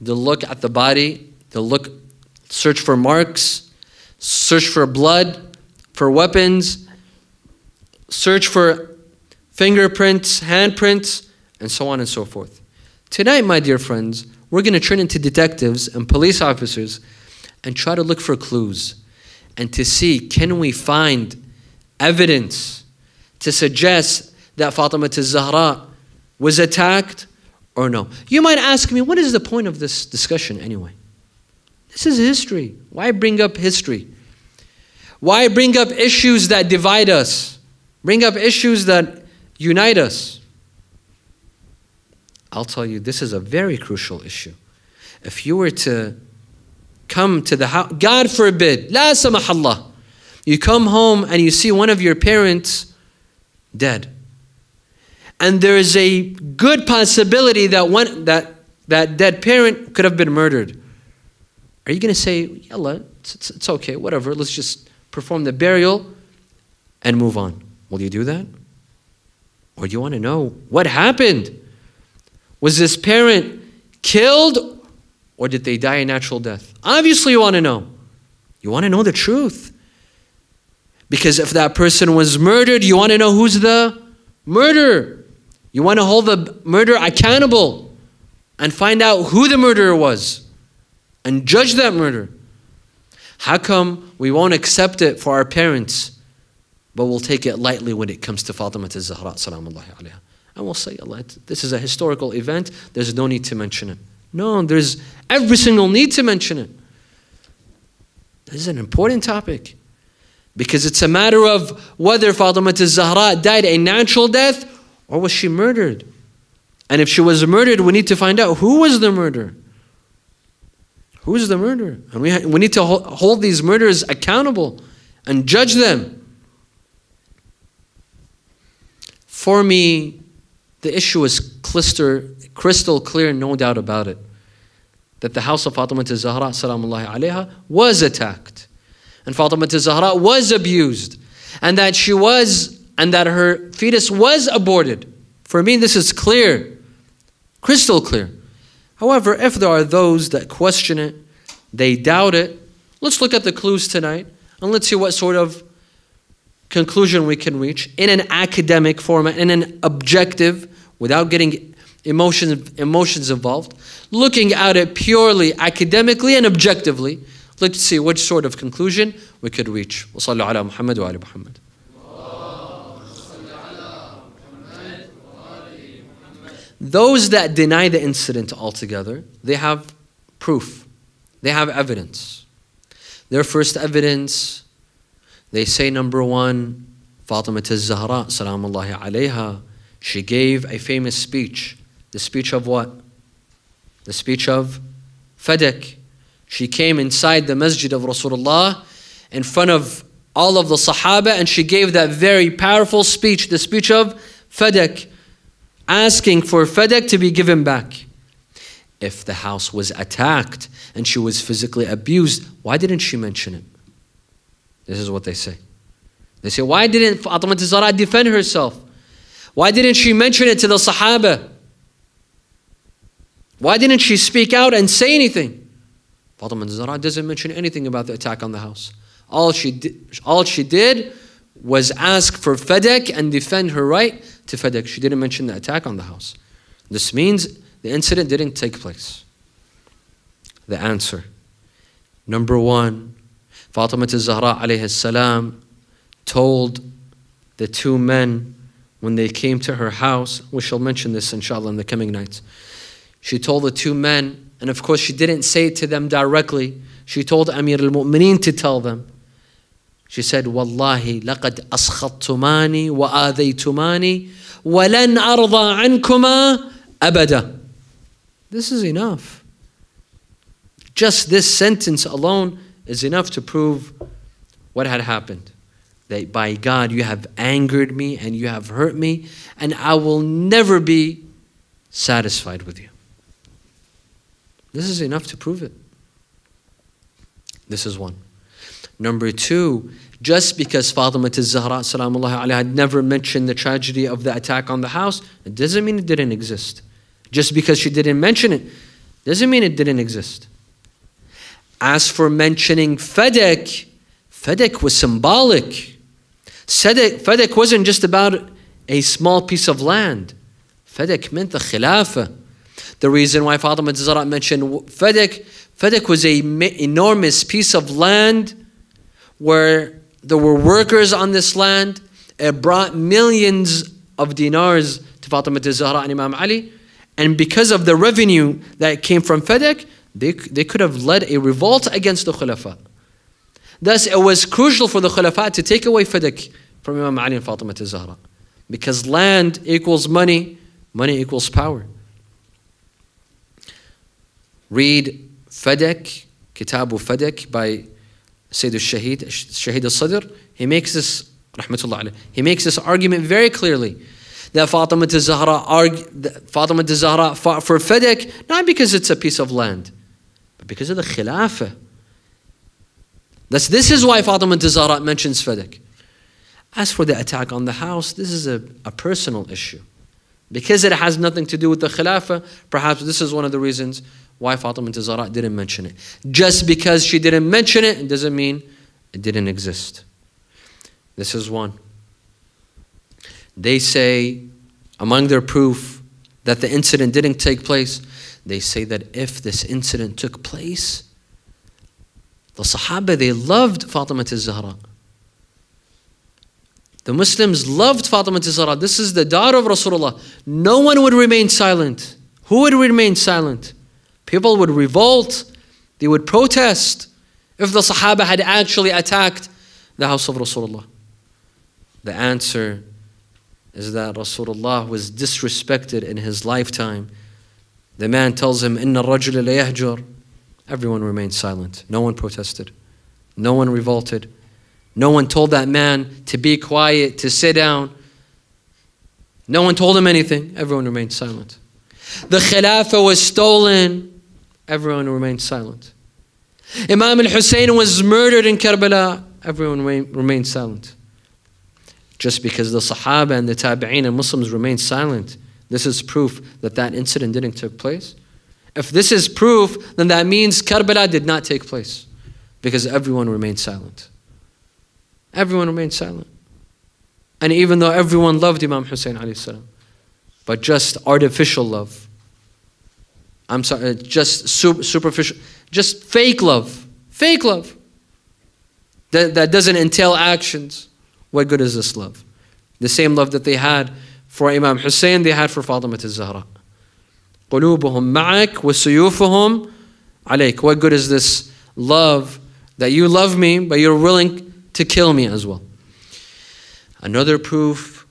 They'll look at the body, they'll look, search for marks, search for blood, for weapons, search for fingerprints, handprints, and so on and so forth. Tonight, my dear friends, we're going to turn into detectives and police officers and try to look for clues and to see can we find evidence to suggest that Fatima Zahra was attacked or no. You might ask me, what is the point of this discussion anyway? This is history. Why bring up history? Why bring up issues that divide us? Bring up issues that unite us. I'll tell you, this is a very crucial issue. If you were to come to the house, God forbid, la samahallah, you come home and you see one of your parents dead. And there is a good possibility that one that that dead parent could have been murdered. Are you going to say, Yalla, it's, it's, it's okay, whatever, let's just perform the burial and move on? Will you do that? Or do you want to know what happened? Was this parent killed or did they die a natural death? Obviously, you want to know. You want to know the truth. Because if that person was murdered, you want to know who's the murderer. You want to hold the murderer accountable and find out who the murderer was and judge that murder? How come we won't accept it for our parents, but we'll take it lightly when it comes to Fatima Zahra, And we'll say, Allah, this is a historical event, there's no need to mention it. No, there's every single need to mention it. This is an important topic because it's a matter of whether Fatima Zahra died a natural death or was she murdered. And if she was murdered, we need to find out who was the murderer. Who's the murderer? And we, we need to hold, hold these murderers accountable and judge them. For me, the issue is crystal clear, no doubt about it, that the house of Fatima Zahra alayha, was attacked. And Fatima Zahra was abused. And that she was, and that her fetus was aborted. For me, this is clear, crystal clear. However, if there are those that question it, they doubt it, let's look at the clues tonight and let's see what sort of conclusion we can reach in an academic format, in an objective, without getting emotions, emotions involved, looking at it purely academically and objectively. Let's see which sort of conclusion we could reach. وصلوا على Those that deny the incident altogether, they have proof, they have evidence. Their first evidence, they say, number one, Fatima Zahra, salamullahi alayha, she gave a famous speech. The speech of what? The speech of Fadak. She came inside the masjid of Rasulullah in front of all of the Sahaba and she gave that very powerful speech, the speech of Fadak asking for Fadak to be given back. If the house was attacked and she was physically abused, why didn't she mention it? This is what they say. They say, why didn't Fatima Zahra defend herself? Why didn't she mention it to the Sahaba? Why didn't she speak out and say anything? Fatima Zahra doesn't mention anything about the attack on the house. All she did, all she did was ask for Fedek and defend her right to FedEx. She didn't mention the attack on the house. This means the incident didn't take place. The answer. Number one, Fatima Zahra salam told the two men when they came to her house, we shall mention this inshallah in the coming nights. She told the two men, and of course she didn't say it to them directly. She told Amir al-Mu'mineen to tell them. She said, Wallahi, لَقَدْ أَسْخَطْتُمَانِي وَآذَيْتُمَانِي وَلَنْ أَرْضَى عَنْكُمَا أَبَدًا This is enough. Just this sentence alone is enough to prove what had happened. That by God you have angered me and you have hurt me, and I will never be satisfied with you. This is enough to prove it. This is one. Number two, just because Fatima Zahra alayha, had never mentioned the tragedy of the attack on the house, it doesn't mean it didn't exist. Just because she didn't mention it, doesn't mean it didn't exist. As for mentioning Fedek, Fedek was symbolic. Fedek wasn't just about a small piece of land. Fedek meant the Khilafah. The reason why Fatima Zahra mentioned Fedek, Fedek was an enormous piece of land where there were workers on this land. It brought millions of dinars to Fatima Zahra and Imam Ali. And because of the revenue that came from Fedek, they, they could have led a revolt against the Khulafa. Thus, it was crucial for the Khulafa to take away Fedek from Imam Ali and Fatima Zahra. Because land equals money, money equals power. Read Fedek, Kitabu Fedek by Sayyid al-Shaheed, Shahid shahid al sadr he makes this, rahmatullah alayh, he makes this argument very clearly that Fatima to Zahra, Fatima to Zahra fought for Fedek, not because it's a piece of land, but because of the Khilafah. That's, this is why Fatima to Zahra mentions Fedek. As for the attack on the house, this is a, a personal issue. Because it has nothing to do with the Khilafah, perhaps this is one of the reasons why Fatima Zahra didn't mention it. Just because she didn't mention it doesn't mean it didn't exist. This is one. They say, among their proof that the incident didn't take place, they say that if this incident took place, the Sahaba, they loved Fatima Zahra. The Muslims loved Fatima Zahra. This is the daughter of Rasulullah. No one would remain silent. Who would remain silent? People would revolt, they would protest if the Sahaba had actually attacked the house of Rasulullah. The answer is that Rasulullah was disrespected in his lifetime. The man tells him, Inna rajul layahjur. Everyone remained silent. No one protested. No one revolted. No one told that man to be quiet, to sit down. No one told him anything. Everyone remained silent. The Khilafah was stolen Everyone remained silent. Imam al-Hussein was murdered in Karbala. Everyone remained silent. Just because the Sahaba and the Tabi'een and Muslims remained silent, this is proof that that incident didn't take place. If this is proof, then that means Karbala did not take place because everyone remained silent. Everyone remained silent. And even though everyone loved Imam Hussein, but just artificial love. I'm sorry, uh, just superficial, just fake love. Fake love. That, that doesn't entail actions. What good is this love? The same love that they had for Imam Hussein, they had for Fatima al-Zahra. قلوبهم معك وسيوفهم عليك. What good is this love that you love me, but you're willing to kill me as well? Another proof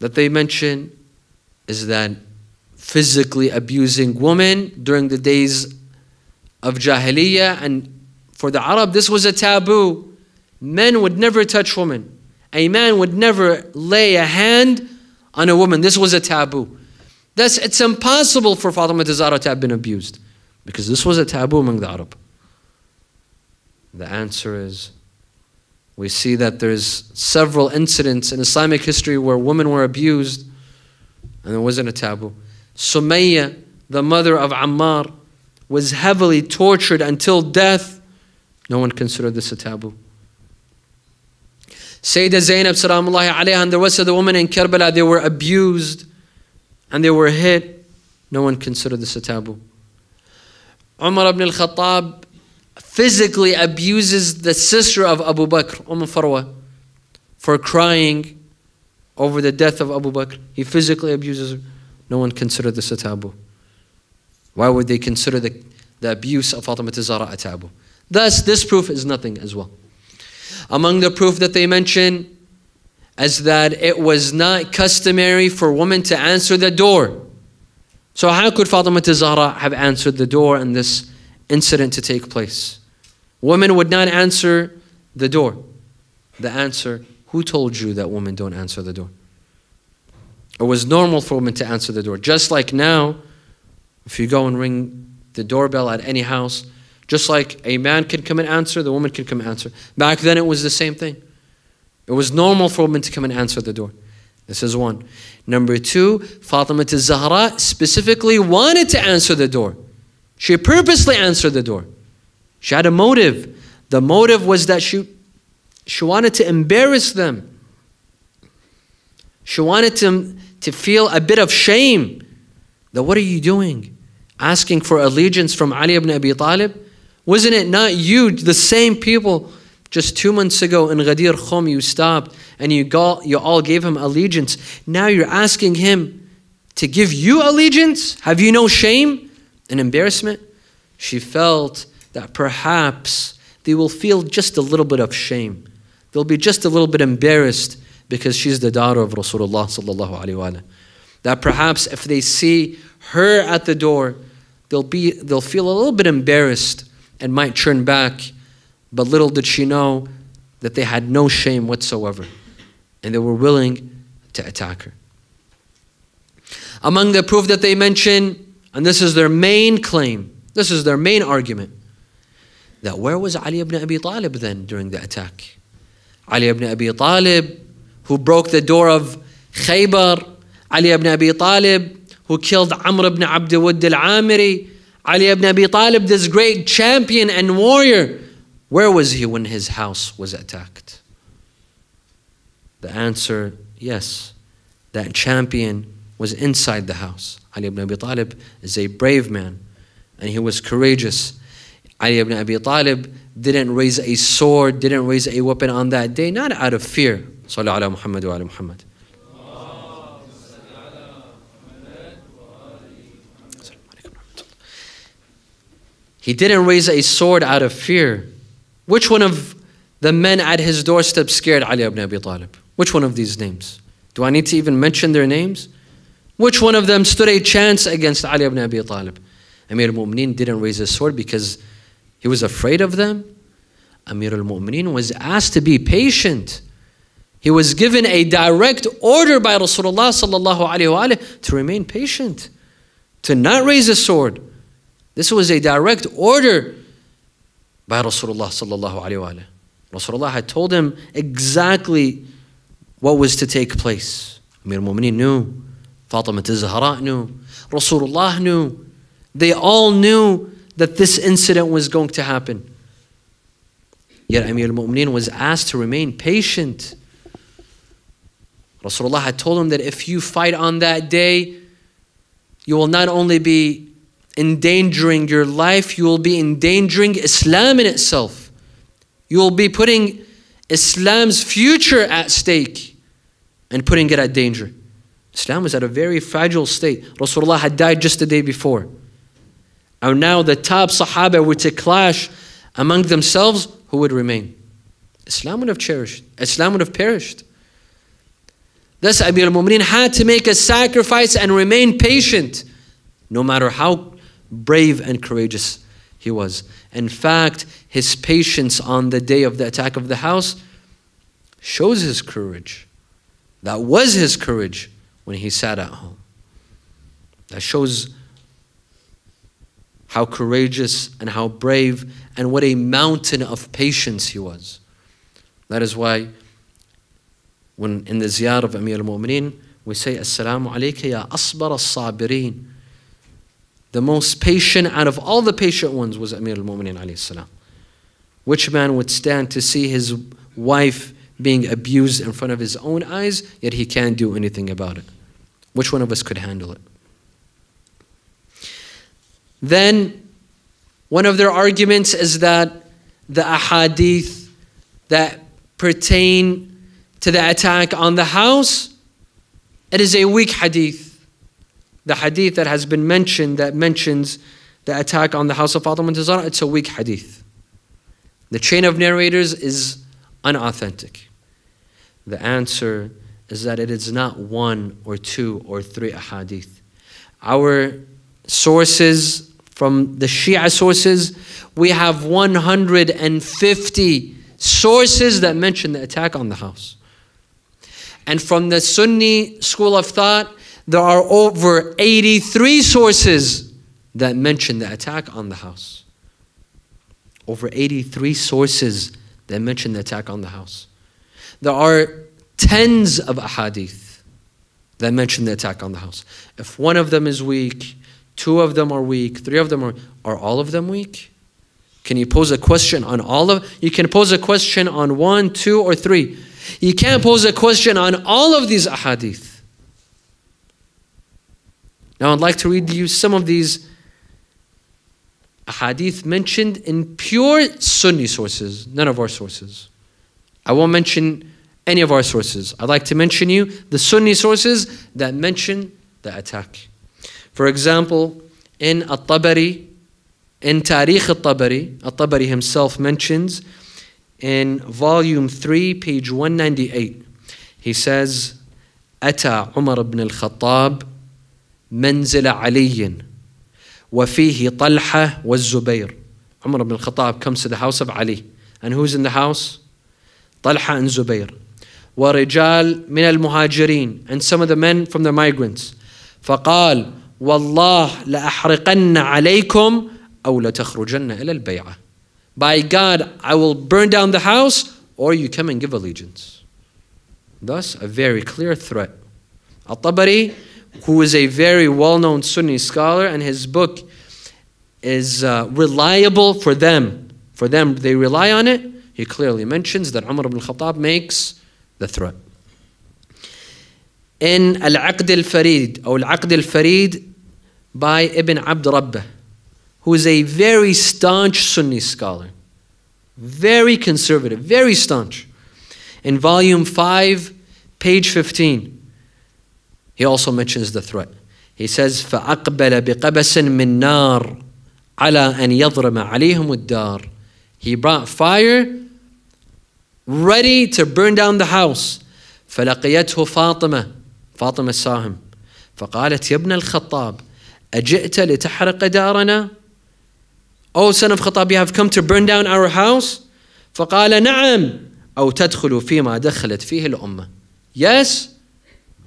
that they mention is that physically abusing women during the days of Jahiliyyah. And for the Arab, this was a taboo. Men would never touch women. A man would never lay a hand on a woman. This was a taboo. That's, it's impossible for Fatima Zahra to have been abused because this was a taboo among the Arab. The answer is we see that there's several incidents in Islamic history where women were abused and there wasn't a taboo. Sumayya, the mother of Ammar, was heavily tortured until death, no one considered this a taboo. Sayyidah Zainab Salamullahi alayha and the rest of the women in Karbala, they were abused and they were hit. No one considered this a taboo. Umar ibn al-Khattab physically abuses the sister of Abu Bakr, Umm Farwa, for crying over the death of Abu Bakr. He physically abuses her. No one considered this a taboo. Why would they consider the, the abuse of Fatima Zara a taboo? Thus, this proof is nothing as well. Among the proof that they mention is that it was not customary for women to answer the door. So how could Fatima Zara have answered the door and this incident to take place? Women would not answer the door. The answer, who told you that women don't answer the door? It was normal for women to answer the door. Just like now, if you go and ring the doorbell at any house, just like a man can come and answer, the woman can come and answer. Back then, it was the same thing. It was normal for women to come and answer the door. This is one. Number two, Fatima to Zahra specifically wanted to answer the door. She purposely answered the door. She had a motive. The motive was that she, she wanted to embarrass them. She wanted to to feel a bit of shame that what are you doing? Asking for allegiance from Ali ibn Abi Talib? Wasn't it not you, the same people, just two months ago in Ghadir Khum, you stopped and you, got, you all gave him allegiance. Now you're asking him to give you allegiance? Have you no shame and embarrassment? She felt that perhaps they will feel just a little bit of shame. They'll be just a little bit embarrassed because she's the daughter of Rasulullah That perhaps if they see her at the door, they'll be they'll feel a little bit embarrassed and might turn back. But little did she know that they had no shame whatsoever, and they were willing to attack her. Among the proof that they mention, and this is their main claim, this is their main argument, that where was Ali ibn Abi Talib then during the attack? Ali ibn Abi Talib who broke the door of Khaybar, Ali ibn Abi Talib, who killed Amr ibn Abdul al-Amiri, Ali ibn Abi Talib, this great champion and warrior, where was he when his house was attacked? The answer, yes, that champion was inside the house. Ali ibn Abi Talib is a brave man and he was courageous. Ali ibn Abi Talib didn't raise a sword, didn't raise a weapon on that day, not out of fear, صلى على محمد وعلى محمد He didn't raise a sword out of fear. Which one of the men at his doorstep scared Ali ibn Abi Talib? Which one of these names? Do I need to even mention their names? Which one of them stood a chance against Ali ibn Abi Talib? Amir al-Mu'mineen didn't raise his sword because he was afraid of them. Amir al-Mu'mineen was asked to be patient. He was given a direct order by Rasulullah sallallahu to remain patient, to not raise a sword. This was a direct order by Rasulullah sallallahu Rasulullah had told him exactly what was to take place. Amir Mu'mineen knew, Fatima Zahra knew, Rasulullah knew. They all knew that this incident was going to happen. Yet Amir al-Mu'mineen was asked to remain patient Rasulullah had told him that if you fight on that day, you will not only be endangering your life, you will be endangering Islam in itself. You will be putting Islam's future at stake and putting it at danger. Islam was at a very fragile state. Rasulullah had died just the day before. And now the top Sahaba were to clash among themselves, who would remain? Islam would have cherished. Islam would have perished. Thus, Abu al-Mu'mineen had to make a sacrifice and remain patient, no matter how brave and courageous he was. In fact, his patience on the day of the attack of the house shows his courage. That was his courage when he sat at home. That shows how courageous and how brave and what a mountain of patience he was. That is why when in the ziyar of Amir al-Mu'mineen, we say, Assalamu alayka ya asbar al sabirin The most patient out of all the patient ones was Amir al-Mu'mineen alayhi salam. Which man would stand to see his wife being abused in front of his own eyes, yet he can't do anything about it? Which one of us could handle it? Then, one of their arguments is that the ahadith that pertain to the attack on the house, it is a weak hadith. The hadith that has been mentioned that mentions the attack on the house of Fatima and Zahra, it's a weak hadith. The chain of narrators is unauthentic. The answer is that it is not one or two or three ahadith. Our sources from the Shia sources, we have 150 sources that mention the attack on the house. And from the Sunni school of thought, there are over 83 sources that mention the attack on the house. Over 83 sources that mention the attack on the house. There are tens of ahadith that mention the attack on the house. If one of them is weak, two of them are weak, three of them are are all of them weak? Can you pose a question on all of you can pose a question on one, two, or three. You can't pose a question on all of these ahadith. Now, I'd like to read you some of these ahadith mentioned in pure Sunni sources, none of our sources. I won't mention any of our sources. I'd like to mention you the Sunni sources that mention the attack. For example, in At-Tabari, in Tariq al tabari al tabari himself mentions in volume 3, page 198. He says, أتى عمر بن الخطاب منزل علي وفيه طلحة والزبير. Umar ibn al-Khattab comes to the house of Ali. And who's in the house? طلحة and Zubayr. ورجال من المهاجرين and some of the men from the migrants فقال والله لأحرقن عليكم أو لتخرجن إلى البيعة by God, I will burn down the house, or you come and give allegiance. Thus, a very clear threat. Al Tabari, who is a very well known Sunni scholar, and his book is uh, reliable for them. For them, they rely on it. He clearly mentions that Umar ibn Khattab makes the threat. In Al Aqd al Farid, or Al Aqd al Farid by Ibn Abd Rabbah who is a very staunch Sunni scholar, very conservative, very staunch. In volume 5, page 15, he also mentions the threat. He says, فَأَقْبَلَ بِقَبَسٍ مِّن نَارٍ عَلَىٰ أَنْ يَضْرَمَ عَلَيْهِمُ الدَّارِ He brought fire ready to burn down the house. فلقيته فاطمة فاطمة saw him فقالت يا الخطاب أجئت لتحرق دارنا O son of Khattab, you have come to burn down our house? فقال نعم أو تدخل فيما دخلت فيه الأمة. Yes,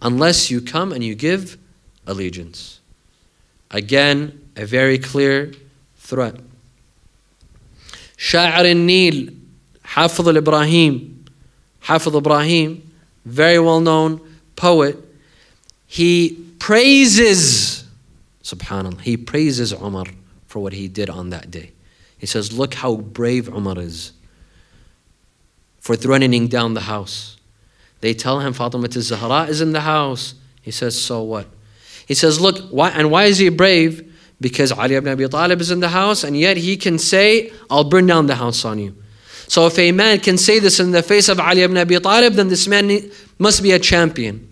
unless you come and you give allegiance. Again, a very clear threat. شاعر النيل حافظ الإبراهيم حافظ إبراهيم very well known poet he praises subhanallah he praises Umar for what he did on that day. He says, Look how brave Umar is for threatening down the house. They tell him Fatima Zahra is in the house. He says, So what? He says, Look, why, and why is he brave? Because Ali ibn Abi Talib is in the house, and yet he can say, I'll burn down the house on you. So if a man can say this in the face of Ali ibn Abi Talib, then this man must be a champion.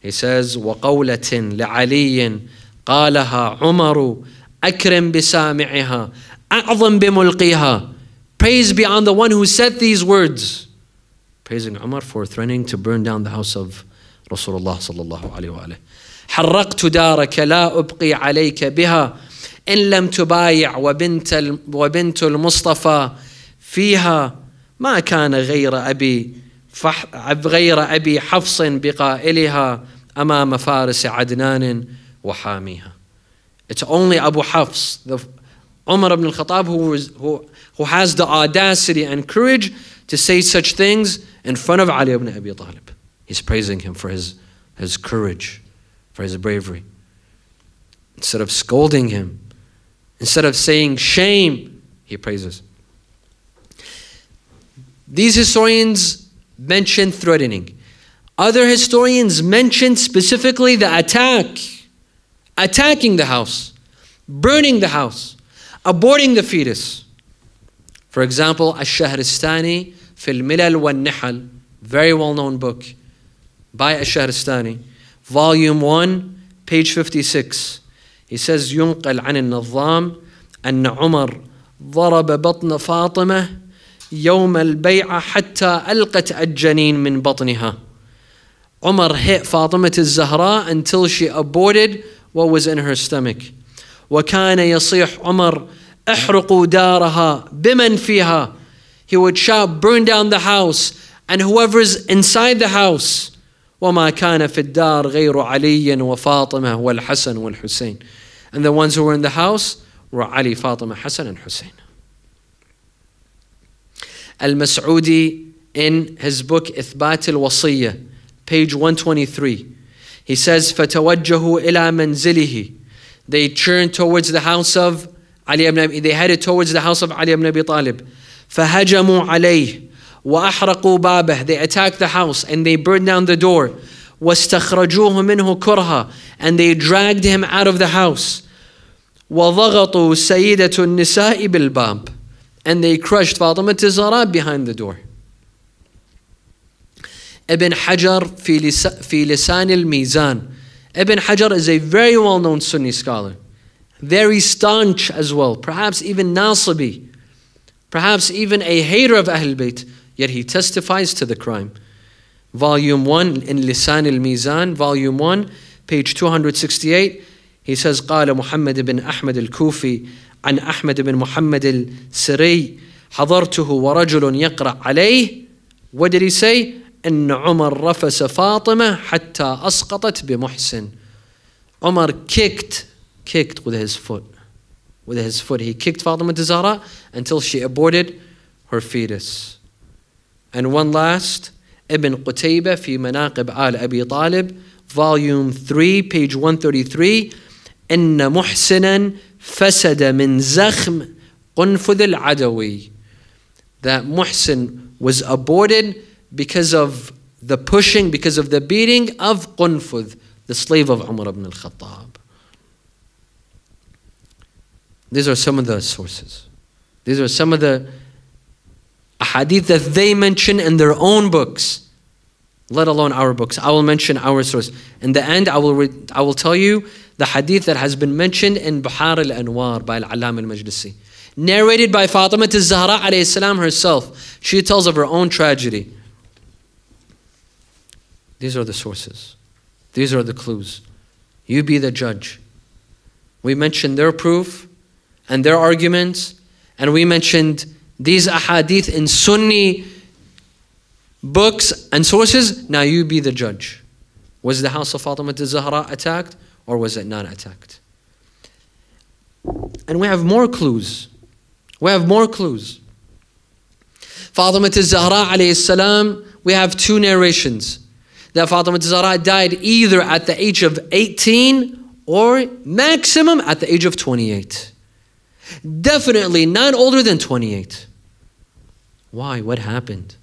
He says, وَقَوْلَةٍ لَعَلِيٍّ قَالَهَا عُمَرُ أكرم بسامعها أعظم بملقيها Praise be on the one who said these words Praising Umar for threatening to burn down the house of Rasulullah صلى الله عليه وآله حرقت دارك لا أبقي عليك بها إن لم تبايع وبنت, وبنت المصطفى فيها ما كان غير أبي فح غير أبي حفص بقائلها أمام فارس عدنان وحاميها It's only Abu Hafs, the Umar ibn al-Khattab who, who, who has the audacity and courage to say such things in front of Ali ibn Abi Talib. He's praising him for his, his courage, for his bravery. Instead of scolding him, instead of saying shame, he praises. These historians mention threatening. Other historians mention specifically the attack attacking the house, burning the house, aborting the fetus. For example, Ash-Shahristani fil Milal wa Nihal, very well-known book by Ash-Shahristani, volume 1, page 56. He says, ينقل عن النظام أن عمر ضرب بطن فاطمة يوم البيعة حتى ألقت الجنين من بطنها. Umar hit Fatima to Zahra until she aborted what was in her stomach. وَكَانَ يَصِيحُ عُمَرْ أَحْرُقُوا دَارَهَا بِمَنْ فِيهَا He would shout, burn down the house and whoever's inside the house. وَمَا كَانَ فِي الدَّارِ غَيْرُ عَلِيٍّ وَفَاطِمَةٍ وَالْحَسَنُ وَالْحُسَيْنِ And the ones who were in the house were Ali, Fatima, Hassan and Hussein. Al-Mas'udi in his book "Ithbat al الوصية page 123 he says, فَتَوَجَّهُ إِلَى مَنْزِلِهِ They turned towards the house of Ali ibn Abi, they headed towards the house of Ali ibn Abi Talib. فَهَجَمُوا عَلَيْهِ وَأَحْرَقُوا بَابَهِ They attacked the house and they burned down the door. وَاسْتَخْرَجُوهُ مِنْهُ كُرْهًا And they dragged him out of the house. وَضَغَطُوا سَيِّدَةُ النِّسَاءِ بِالْبَابِ And they crushed Fatima Zara behind the door. Ibn Hajar fi, Lisan al-Mizan. Ibn Hajar is a very well-known Sunni scholar, very staunch as well, perhaps even Nasibi, perhaps even a hater of Ahl Bayt, yet he testifies to the crime. Volume 1 in Lisan al-Mizan, volume 1, page 268, he says, قال محمد بن أحمد الكوفي عن أحمد بن محمد السري حضرته ورجل يقرأ عليه What did he say? أن عمر رفس فاطمة حتى أسقطت بمحسن عمر kicked kicked with his foot with his foot he kicked فاطمه الزهراء until she aborted her fetus and one last Ibn قتيبه في مناقب آل أبي طالب volume 3 page 133 إن محسنا فسد من زخم قنفذ العدوي that محسن was aborted because of the pushing, because of the beating of Qunfudh, the slave of Umar ibn al Khattab. These are some of the sources. These are some of the hadith that they mention in their own books, let alone our books. I will mention our source. In the end, I will, I will tell you the hadith that has been mentioned in Bihar al Anwar by Al Alam al Majlisi, narrated by Fatima al Zahra herself. She tells of her own tragedy. These are the sources. These are the clues. You be the judge. We mentioned their proof and their arguments, and we mentioned these ahadith in Sunni books and sources. Now you be the judge. Was the house of Fatima Zahra attacked or was it not attacked? And we have more clues. We have more clues. Fatima Zahra alayhi salam, we have two narrations that Fatima Zahra died either at the age of 18 or maximum at the age of 28. Definitely not older than 28. Why? What happened?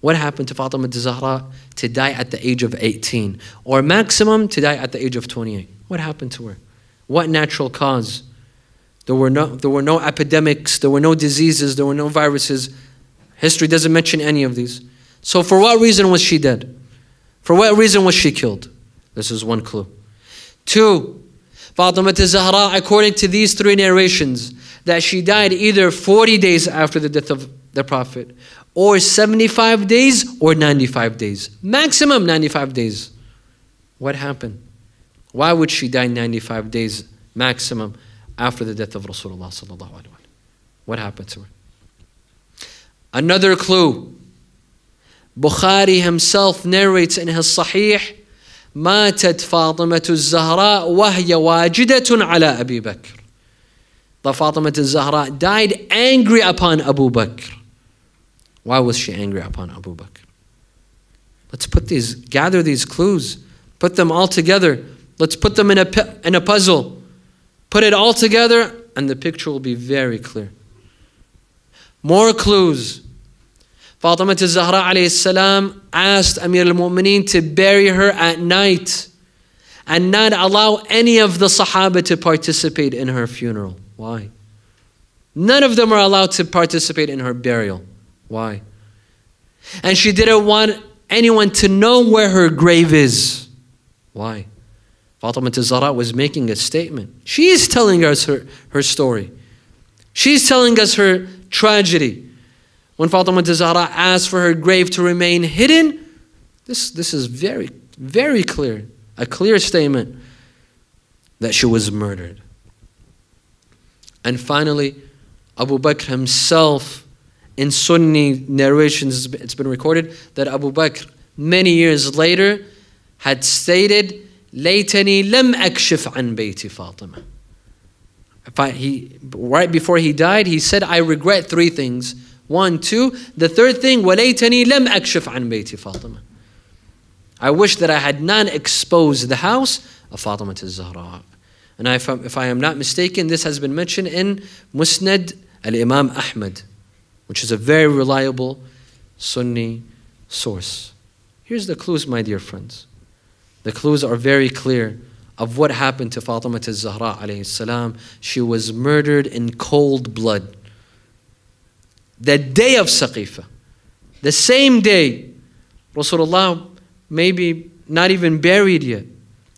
What happened to Fatima Zahra to die at the age of 18 or maximum to die at the age of 28? What happened to her? What natural cause? There were no, there were no epidemics, there were no diseases, there were no viruses. History doesn't mention any of these. So, for what reason was she dead? For what reason was she killed? This is one clue. Two, Fatima Zahra, according to these three narrations, that she died either 40 days after the death of the Prophet, or 75 days, or 95 days. Maximum 95 days. What happened? Why would she die 95 days maximum after the death of Rasulullah? What happened to her? Another clue Bukhari himself narrates in his Sahih, ماتت فاطمة الزهراء وهي واجدة على أبي بكر. The Fatima al-Zahra died angry upon Abu Bakr. Why was she angry upon Abu Bakr? Let's put these, gather these clues, put them all together. Let's put them in a, in a puzzle. Put it all together, and the picture will be very clear. More clues. Fatima to Zahra alayhi salam asked Amir al-Mu'mineen to bury her at night and not allow any of the Sahaba to participate in her funeral. Why? None of them are allowed to participate in her burial. Why? And she didn't want anyone to know where her grave is. Why? Fatima Zahra was making a statement. She is telling us her, her story. She's telling us her tragedy. When Fatima Zahra asked for her grave to remain hidden, this, this is very, very clear, a clear statement that she was murdered. And finally, Abu Bakr himself, in Sunni narrations, it's been recorded that Abu Bakr, many years later, had stated, "Laytani lam akshif an bayti Fatima." He, right before he died, he said, "I regret three things: one, two. The third thing, وَلَيْتَنِي لَمْ أَكْشِفْ عَنْ بَيْتِ فَاطمة I wish that I had not exposed the house of Fatima al-Zahra. And if, I, if I am not mistaken, this has been mentioned in Musnad al-Imam Ahmad, which is a very reliable Sunni source. Here's the clues, my dear friends. The clues are very clear of what happened to Fatima al-Zahra She was murdered in cold blood the day of Saqifa, the same day, Rasulullah maybe not even buried yet,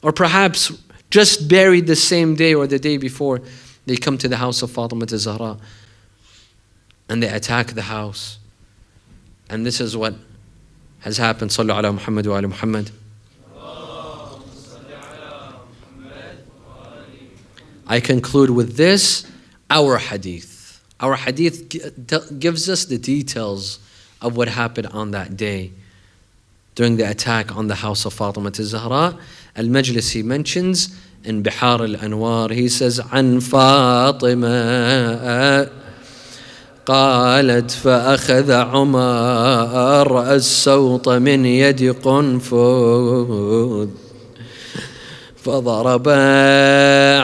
or perhaps just buried the same day or the day before, they come to the house of Fatima Zahra and they attack the house. And this is what has happened. Sallu ala Muhammad wa ala Muhammad. I conclude with this, our hadith. Our hadith gives us the details of what happened on that day during the attack on the house of Fatima al-Zahra. al majlis he mentions in Bihar al-Anwar, he says, عن فاطمة قالت فأخذ عمر السوط من يد قنفذ فضرب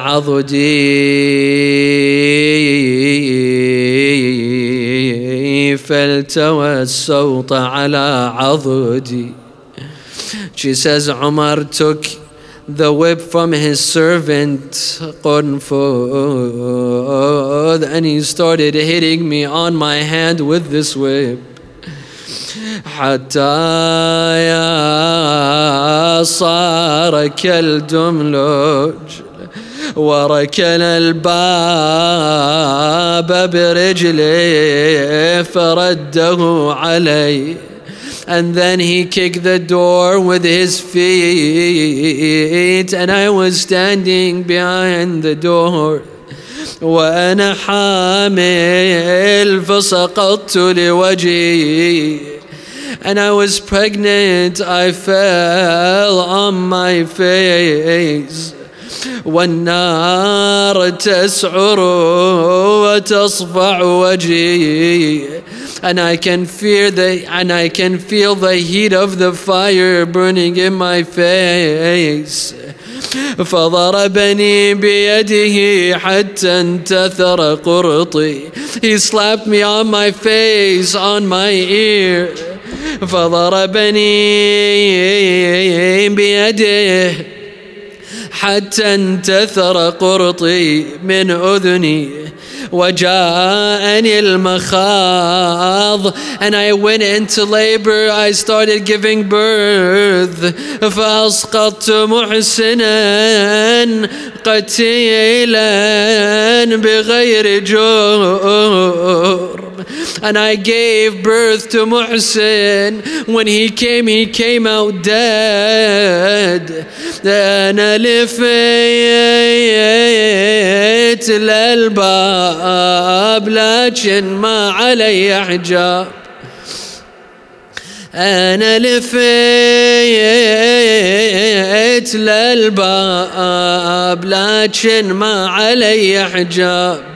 عضدي فالتوى السوط على عضدي She says, Umar took the whip from his servant Qunfud and he started hitting me on my hand with this whip. حتى يا صار كالدملج وركن الباب برجله فرده عليه and then he kicked the door with his feet and I was standing behind the door وأنا حامل فسقطت لوجهي and I was pregnant, I fell on my face. والنار تسعر وتصفع وجهي and I can fear the and I can feel the heat of the fire burning in my face فضربني بيده حتى انتثر قرطي He slapped me on my face, on my ear فضربني بيده حتى انتثر قرطي من أذني وجاءني المخاض and I went into labor I started giving birth فأسقطت محسنا قتيلا بغير جور And I gave birth to Muhsin. When he came, he came out dead. أنا لفيت الألباب لكن ما علي حجاب أنا لفيت للباب لكن ما علي حجاب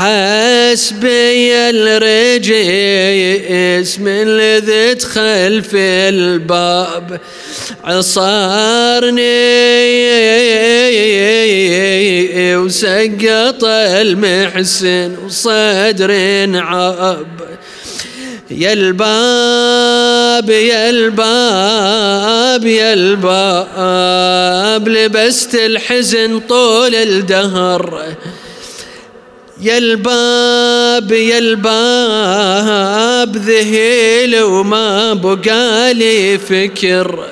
حسبي الرجيس من لذت خلف الباب عصارني وسقط المحسن وصدر عاب يا الباب يا الباب يا الباب لبست الحزن طول الدهر يا الباب يا الباب ذهيل وما بقالي فكر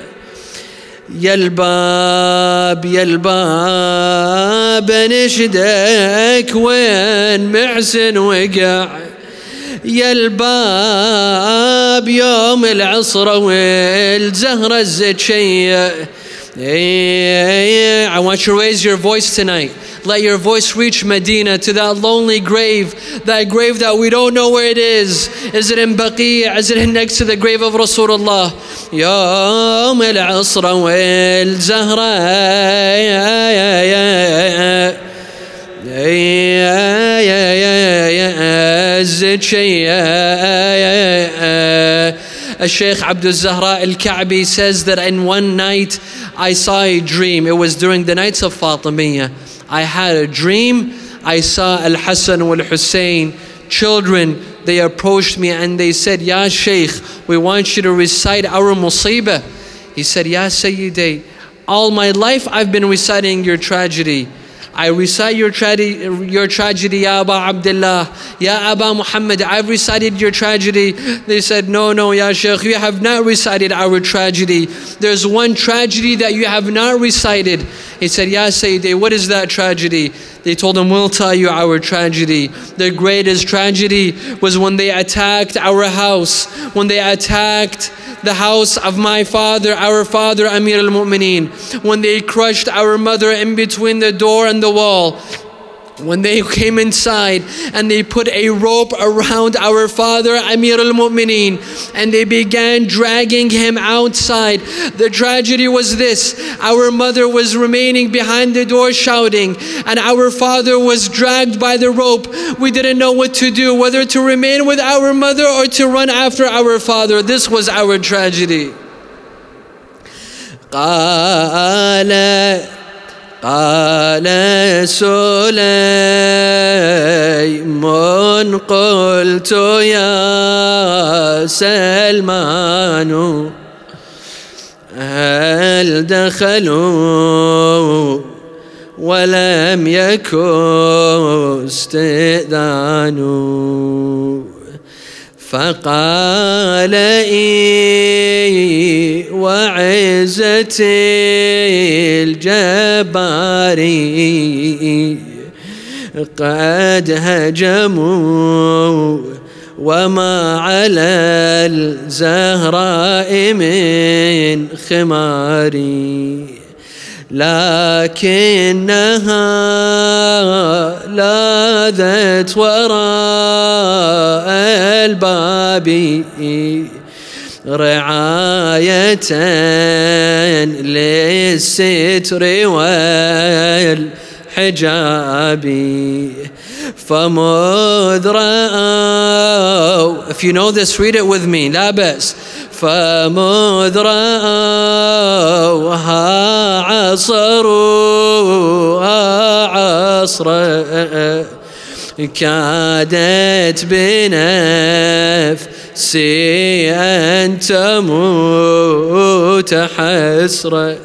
يا الباب يا الباب نشدك وين معسن وقع يا الباب يوم العصر والزهرة الزكية Hey, إيه، I want you to raise your voice tonight. Let your voice reach Medina to that lonely grave, that grave that we don't know where it is. Is it in Baqi'? Is it next to the grave of Rasulullah? يوم العصر والزهراء Sheikh Abdul Zahra al Ka'bi says that in one night I saw a dream. It was during the nights of Fatimiyah. I had a dream. I saw Al Hassan Al Hussein, children, they approached me and they said, Ya Shaykh, we want you to recite our musibah. He said, Ya Sayyidi, all my life I've been reciting your tragedy. I recite your, tragedy, your tragedy, Ya Aba Abdullah, Ya Aba Muhammad, I've recited your tragedy. They said, No, no, Ya Sheikh, you have not recited our tragedy. There's one tragedy that you have not recited. He said, Ya Sayyidi, what is that tragedy? They told him, We'll tell you our tragedy. Their greatest tragedy was when they attacked our house, when they attacked the house of my father, our father Amir al Mu'mineen, when they crushed our mother in between the door and the wall. When they came inside and they put a rope around our father Amir al Mu'mineen and they began dragging him outside. The tragedy was this our mother was remaining behind the door shouting, and our father was dragged by the rope. We didn't know what to do, whether to remain with our mother or to run after our father. This was our tragedy. قال قال سليم قلت يا سلمان هل دخلوا ولم يكن استئذان فقال إي وعزتي الجباري قد هجموا وما على الزهراء من خماري لكنها لاذت وراء الباب رعاية للستر والحجاب فمذ رأوا If you know this, read it with me. لا بأس فمذ رأوها عصروها عصر كادت بنفسي أن تموت حسرة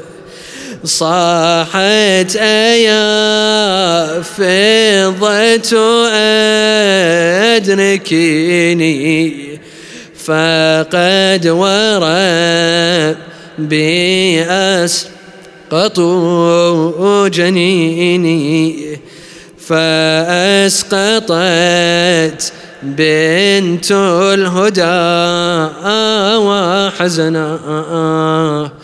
صاحت أيا فضة أدركيني فقد بأس بأسقط جنيني فأسقطت بنت الهدى وحزناه